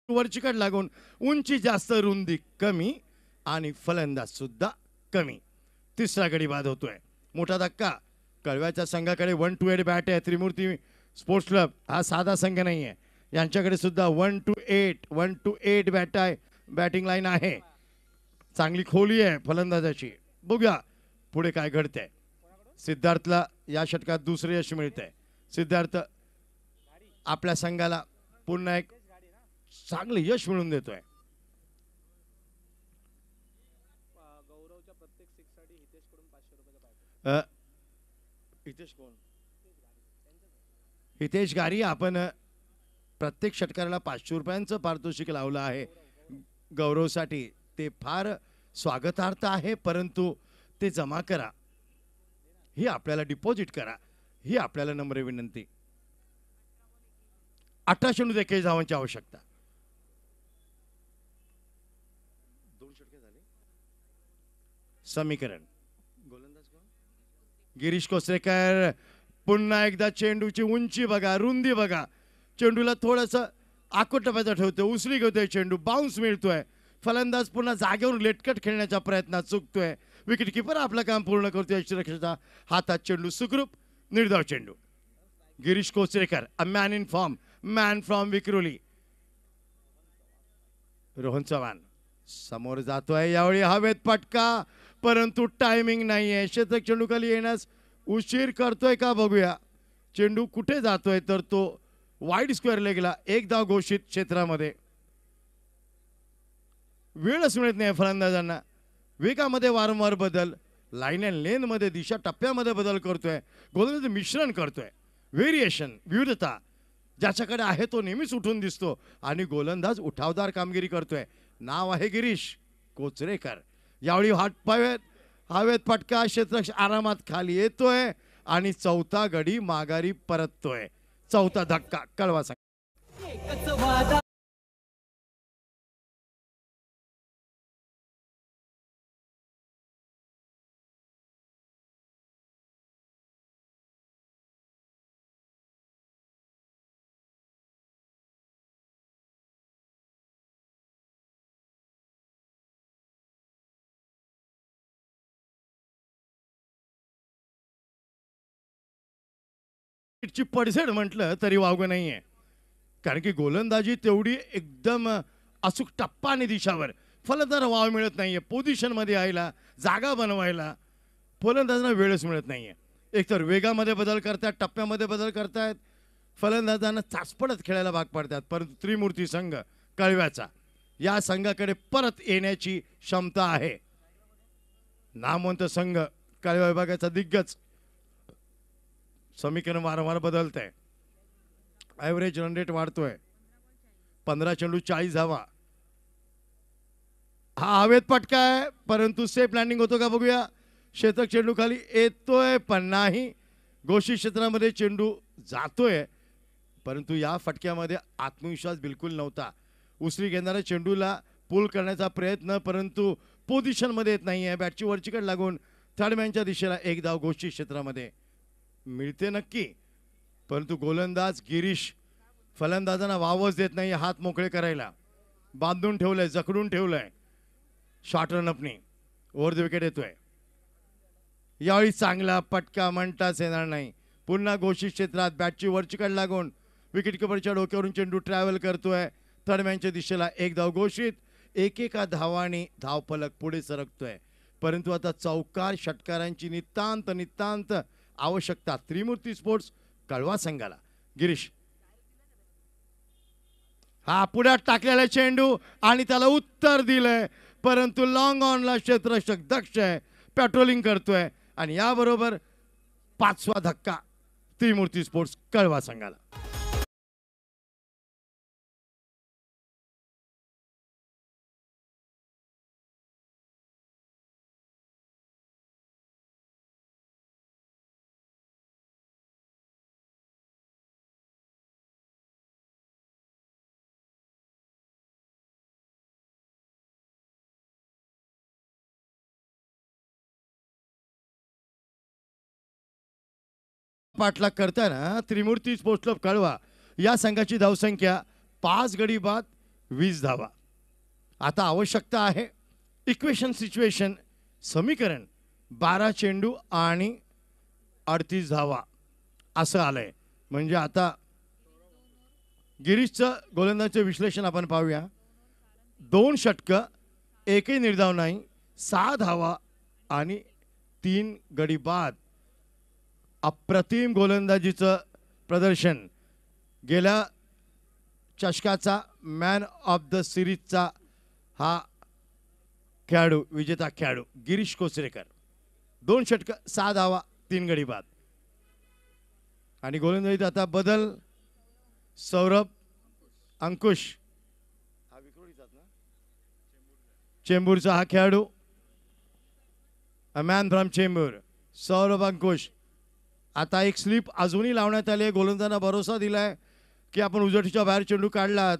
Speaker 4: चिकट लागून उंची जास्त रुंदी कमी
Speaker 1: आणि फलंदाज सुद्धा कमी तिसरा गडी बाद होतोय मोठा धक्का कळव्याच्या संघाकडे वन टू एट बॅट आहे त्रिमूर्ती स्पोर्ट्स क्लब हा साधा संघ नाही आहे यांच्याकडे सुद्धा one two eight one two eight bat आहे बॅटिंग लाईन आहे चांगली खोली आहे फलंदाजाची बघूया पुढे काय घडतंय सिद्धार्थला या षटकात दुसरे यश मिळते सिद्धार्थ आपल्या संघाला पुन्हा एक चांगलं यश मिळून देतोय हितेश कोण हितेश गारी आपण प्रत्येक षटकाराला पाचशे रुपयांचं पारितोषिक लावलं आहे गौरवसाठी ते फार स्वागतार्थ आहे परंतु ते जमा करा ही आपल्याला डिपॉझिट करा ही आपल्याला नम्र विनंती अठराशे देखील धावांची आवश्यकता झाले समीकरण गोलंदाज गिरीश कोसरेकर पुन्हा एकदा चेंडूची उंची बघा रुंदी बघा चेंडूला थोडस आकोट ठेवतोय उसरी घेतोय चेंडू बाउन्स मिळतोय फलंदाज पुन्हा जागेवरून लेटकट खेळण्याच्या प्रयत्नात चुकतोय विकेट किपर आपलं काम पूर्ण करतोय हातात चेंडू सुखरूप निर्धाव चेंडू Girish Kosarekar a man in form man from Vikhroli Rohan Chavan समोर जातोय यावेळी हवेत पटका परंतु टायमिंग नाही आहे शेतक चेंडू खाली येण्यास उशीर करतोय का बघूया चेंडू कुठे जातोय तर तो वाईट स्क्वेअर लेगला एकदा घोषित क्षेत्रामध्ये वेळच मिळत नाही फलंदाजांना वेगामध्ये वारंवार बदल लाईन अँड लेन मध्ये दिशा टप्प्यामध्ये बदल करतोय गोलंदाज मिश्रण करतोय व्हेरिएशन विविधता ज्याच्याकडे आहे तो नेहमीच उठून दिसतो आणि गोलंदाज उठावदार कामगिरी करतोय नाव आहे गिरीश कोचरेकर यावेळी हाट पावेत हवेत पटका क्षेत्रक्ष आरामात खाली येतोय आणि चौथा गडी माघारी परततोय चौथा धक्का कळवा
Speaker 4: ची पडझड म्हटलं तरी वावग नाहीये कारण
Speaker 1: की गोलंदाजी तेवढी एकदम अचूक टप्पा आणि दिशावर फलंदाज वाव मिळत नाहीये पोझिशन मध्ये यायला जागा बनवायला फलंदाजांना वेळच मिळत नाहीये एकतर वेगामध्ये बदल करतात टप्प्यामध्ये बदल करतायत फलंदाजांना चाचपडत खेळायला भाग पाडतात परंतु त्रिमूर्ती संघ कळव्याचा या संघाकडे परत येण्याची क्षमता आहे नामवंत संघ कळव्या विभागाचा दिग्गज समीकरण वारंवार बदलत आहे ॲव्हरेज रन रेट वाढतोय पंधरा चेंडू चाळीस हवा हा हवेत पटका आहे परंतु सेफ लँडिंग होतो का बघूया शेतक चेंडू खाली येतोय पण नाही गोष्टी क्षेत्रामध्ये चेंडू जातोय परंतु या फटक्यामध्ये आत्मविश्वास बिलकुल नव्हता उसरी घेणाऱ्या चेंडूला पूल करण्याचा प्रयत्न परंतु पोझिशनमध्ये येत नाही आहे बॅटची वरचीकड लागून थर्डमॅनच्या दिशेला एक धाव गोष्टी क्षेत्रामध्ये मिळते नक्की परंतु गोलंदाज गिरीश फलंदाजांना वावच देत नाही हात मोकळे करायला बांधून ठेवलंय जखडून ठेवलंय शॉर्ट अपनी ओव्हर द विकेट येतोय यावेळी चांगला पटका म्हणताच येणार नाही पुन्हा घोषित क्षेत्रात बॅटची वरची कड लागून विकेट किपरच्या डोक्यावरून चेंडू ट्रॅव्हल करतोय थर्डमॅनच्या दिशेला एक धाव घोषित एकेका धावाने धावफलक पुढे सरकतोय परंतु आता चौकार षटकारांची नितांत नितांत आवश्यकता त्रिमूर्ती स्पोर्ट्स कळवा संघाला गिरीश हा पुढ्यात टाकलेला चेंडू आणि त्याला उत्तर दिलंय परंतु लॉंग ऑनला क्षेत्ररक्षक दक्ष आहे पेट्रोलिंग करतोय आणि याबरोबर
Speaker 4: पाचवा धक्का त्रिमूर्ती स्पोर्ट्स कळवा संघाला पाठलाग करताना त्रिमूर्ती स्पोर्ट्स क्लब कळवा या संघाची धावसंख्या
Speaker 1: पाच गडी बाद वीस धावा आता आवश्यकता आहे इक्वेशन सिच्युएशन समीकरण बारा चेंडू आणि अडतीस धावा असं आलंय म्हणजे आता गिरीशचं गोलंदाजचं विश्लेषण आपण पाहूया दोन षटक एकही निर्धाव नाही सहा धावा आणि तीन गडी बाद अप्रतिम गोलंदाजीचं प्रदर्शन गेल्या चषकाचा मॅन ऑफ द सिरीजचा हा खेळाडू विजेता खेळाडू गिरीश कोसरेकर दोन षटक सहा धावा तीन गडी बाद आणि गोलंदाजीत आता बदल सौरभ अंकुश हा चेंबूरचा हा खेळाडू a man from Chembur Saurabh Ankush आता एक स्लिप अजूनही लावण्यात आली आहे गोलंदाजांना भरोसा दिलाय की आपण उजटीच्या बाहेर चेंडू काढला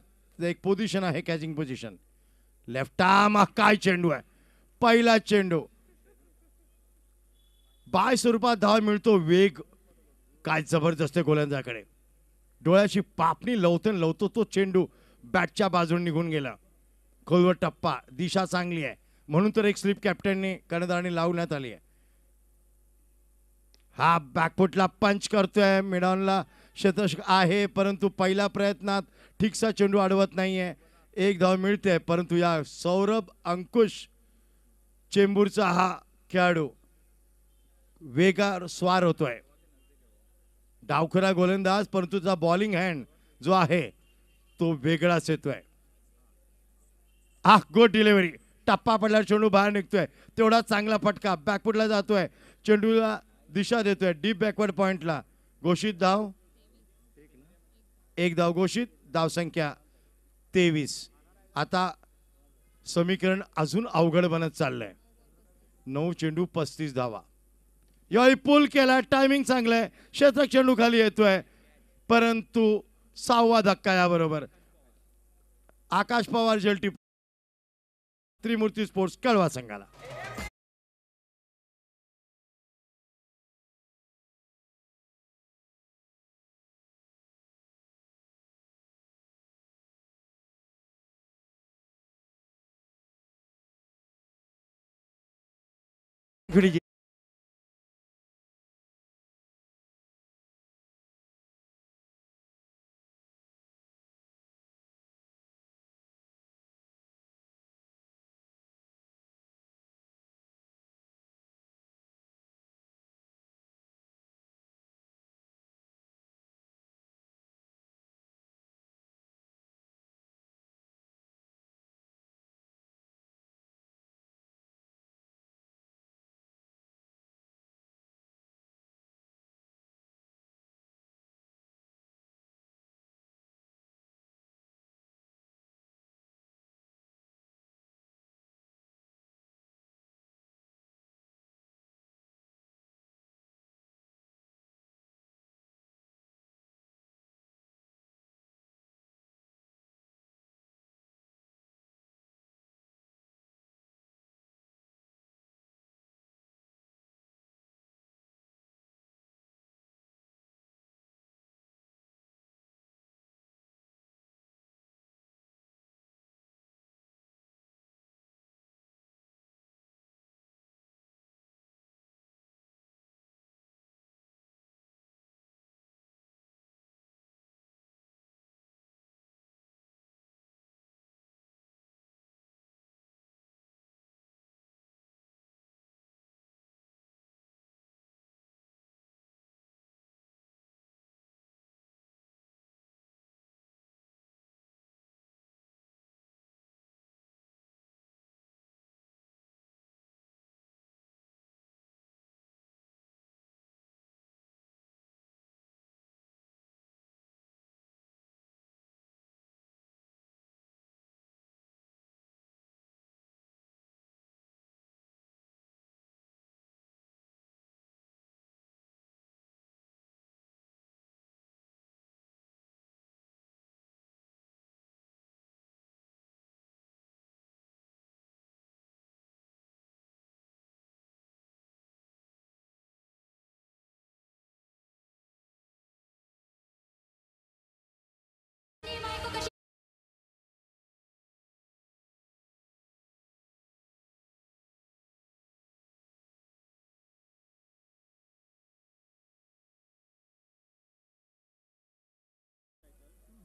Speaker 1: एक पोझिशन आहे कॅचिंग पोझिशन लेफ्टामा काय चेंडू आहे पहिला चेंडू बाय स्वरूपात धाव मिळतो वेग काय जबरदस्त गोलंदाजाकडे डोळ्याची पापणी लवते लवतो तो चेंडू बॅटच्या बाजूने निघून गेला खोलवर टप्पा दिशा चांगली आहे म्हणून तर एक स्लिप कॅप्टनने कर्णधाराने लावण्यात आली आहे हा बॅकफुटला पंच करतोय मिडॉनला शतक आहे परंतु पहिल्या प्रयत्नात ठीकसा चेंडू अडवत नाहीये एक धाव मिळते परंतु या सौरभ अंकुश चेंबूरचा हा खेळाडू वेगार स्वार होतोय डावखरा गोलंदाज परंतु बॉलिंग हँड जो आहे तो वेगळाच येतोय हा गुड डिलिव्हरी टप्पा पडल्यावर चेंडू बाहेर निघतोय तेवढा चांगला फटका बॅकफुटला जातोय चेंडूला दिशा देतोय डीप बॅकवर्ड पॉइंटला घोषित धाव एक धाव घोषित धाव संख्या तेवीस आता समीकरण अजून अवघड बनत चाललंय नऊ चेंडू पस्तीस धावा यावेळी पूल केला टायमिंग चांगलंय क्षेत्र चेंडू खाली येतोय परंतु सहावा धक्का बरोबर
Speaker 4: आकाश पवार जलटी त्रिमूर्ती स्पोर्ट्स कळवा संघाला pretty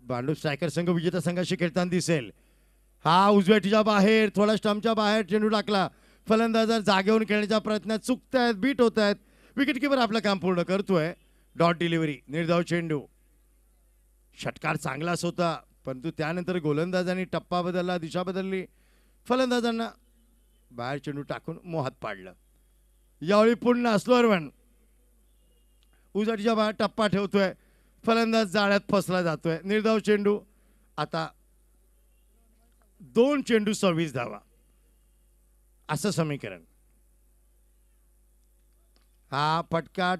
Speaker 4: बांडू स्ट्रायकर संघ
Speaker 1: विजेता संघाशी खेळताना दिसेल हा उजव्याच्या बाहेर थोडा स्टम्पच्या बाहेर चेंडू टाकला फलंदाजा जागेवरून खेळण्याच्या प्रयत्न चुकत आहेत बीट होत आहेत विकेट किपर आपलं काम पूर्ण करतोय डॉट डिलिव्हरी निर्धाव चेंडू षटकार चांगलाच होता परंतु त्यानंतर गोलंदाजांनी टप्पा बदलला दिशा बदलली फलंदाजांना बाहेर चेंडू टाकून मोहात पाडलं यावेळी असलो अर्वण उजाटीच्या बाहेर टप्पा ठेवतोय फलंदाज जाळ्यात फसला जातोय निर्धाव चेंडू आता दोन चेंडू सव्वीस धावा असं समीकरण हा फटका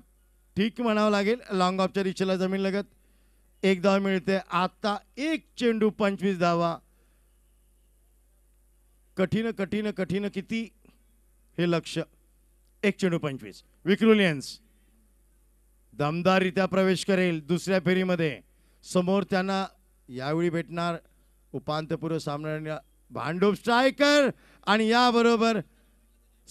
Speaker 1: ठीक म्हणावा लागेल लॉंग ऑफच्या रिक्षेला जमीन लगत एक धाव मिळते आता एक चेंडू पंचवीस धावा कठीण कठीण कठीण किती हे लक्ष एक चेंडू पंचवीस विक्रुलियन्स दमदाररित्या प्रवेश करेल दुसऱ्या फेरीमध्ये समोर त्यांना यावेळी भेटणार उपांत्यपूर्व सामन्या भांडूप स्ट्रायकर आणि याबरोबर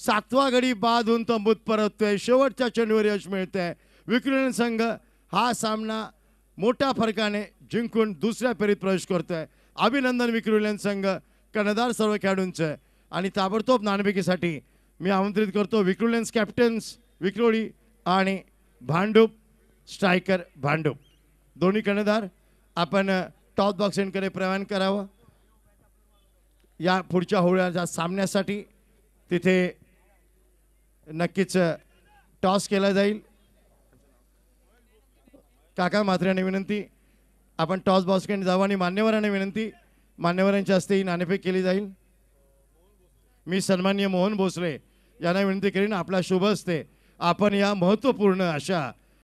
Speaker 1: सातवा गडी बाद होऊन तंबूत परततोय शेवटच्या चेंडूवर यश मिळतंय विक्रीन संघ हा सामना मोठ्या फरकाने जिंकून दुसऱ्या फेरीत प्रवेश करतोय अभिनंदन विक्रुलियन संघ कर्णधार सर्व खेळाडूंचं आणि ताबडतोब नाणबेकीसाठी मी आमंत्रित करतो विक्रुलियन्स कॅप्टन्स विक्रोळी आणि भांडूप स्ट्रायकर भांडूप दोन्ही कर्णधार आपण टॉप बॉक्सिंगकडे प्रवान करावं या पुढच्या होळ्याच्या सामन्यासाठी तिथे नक्कीच टॉस केला जाईल काका मात्र्याने विनंती आपण टॉस बॉक्सिंग जावं आणि मान्यवरांनी विनंती मान्यवरांच्या हस्ते ही नाणेफेक केली जाईल मी सन्मान्य मोहन
Speaker 4: भोसले यांना विनंती करीन आपला शुभ असते आपण या महत्त्वपूर्ण अशा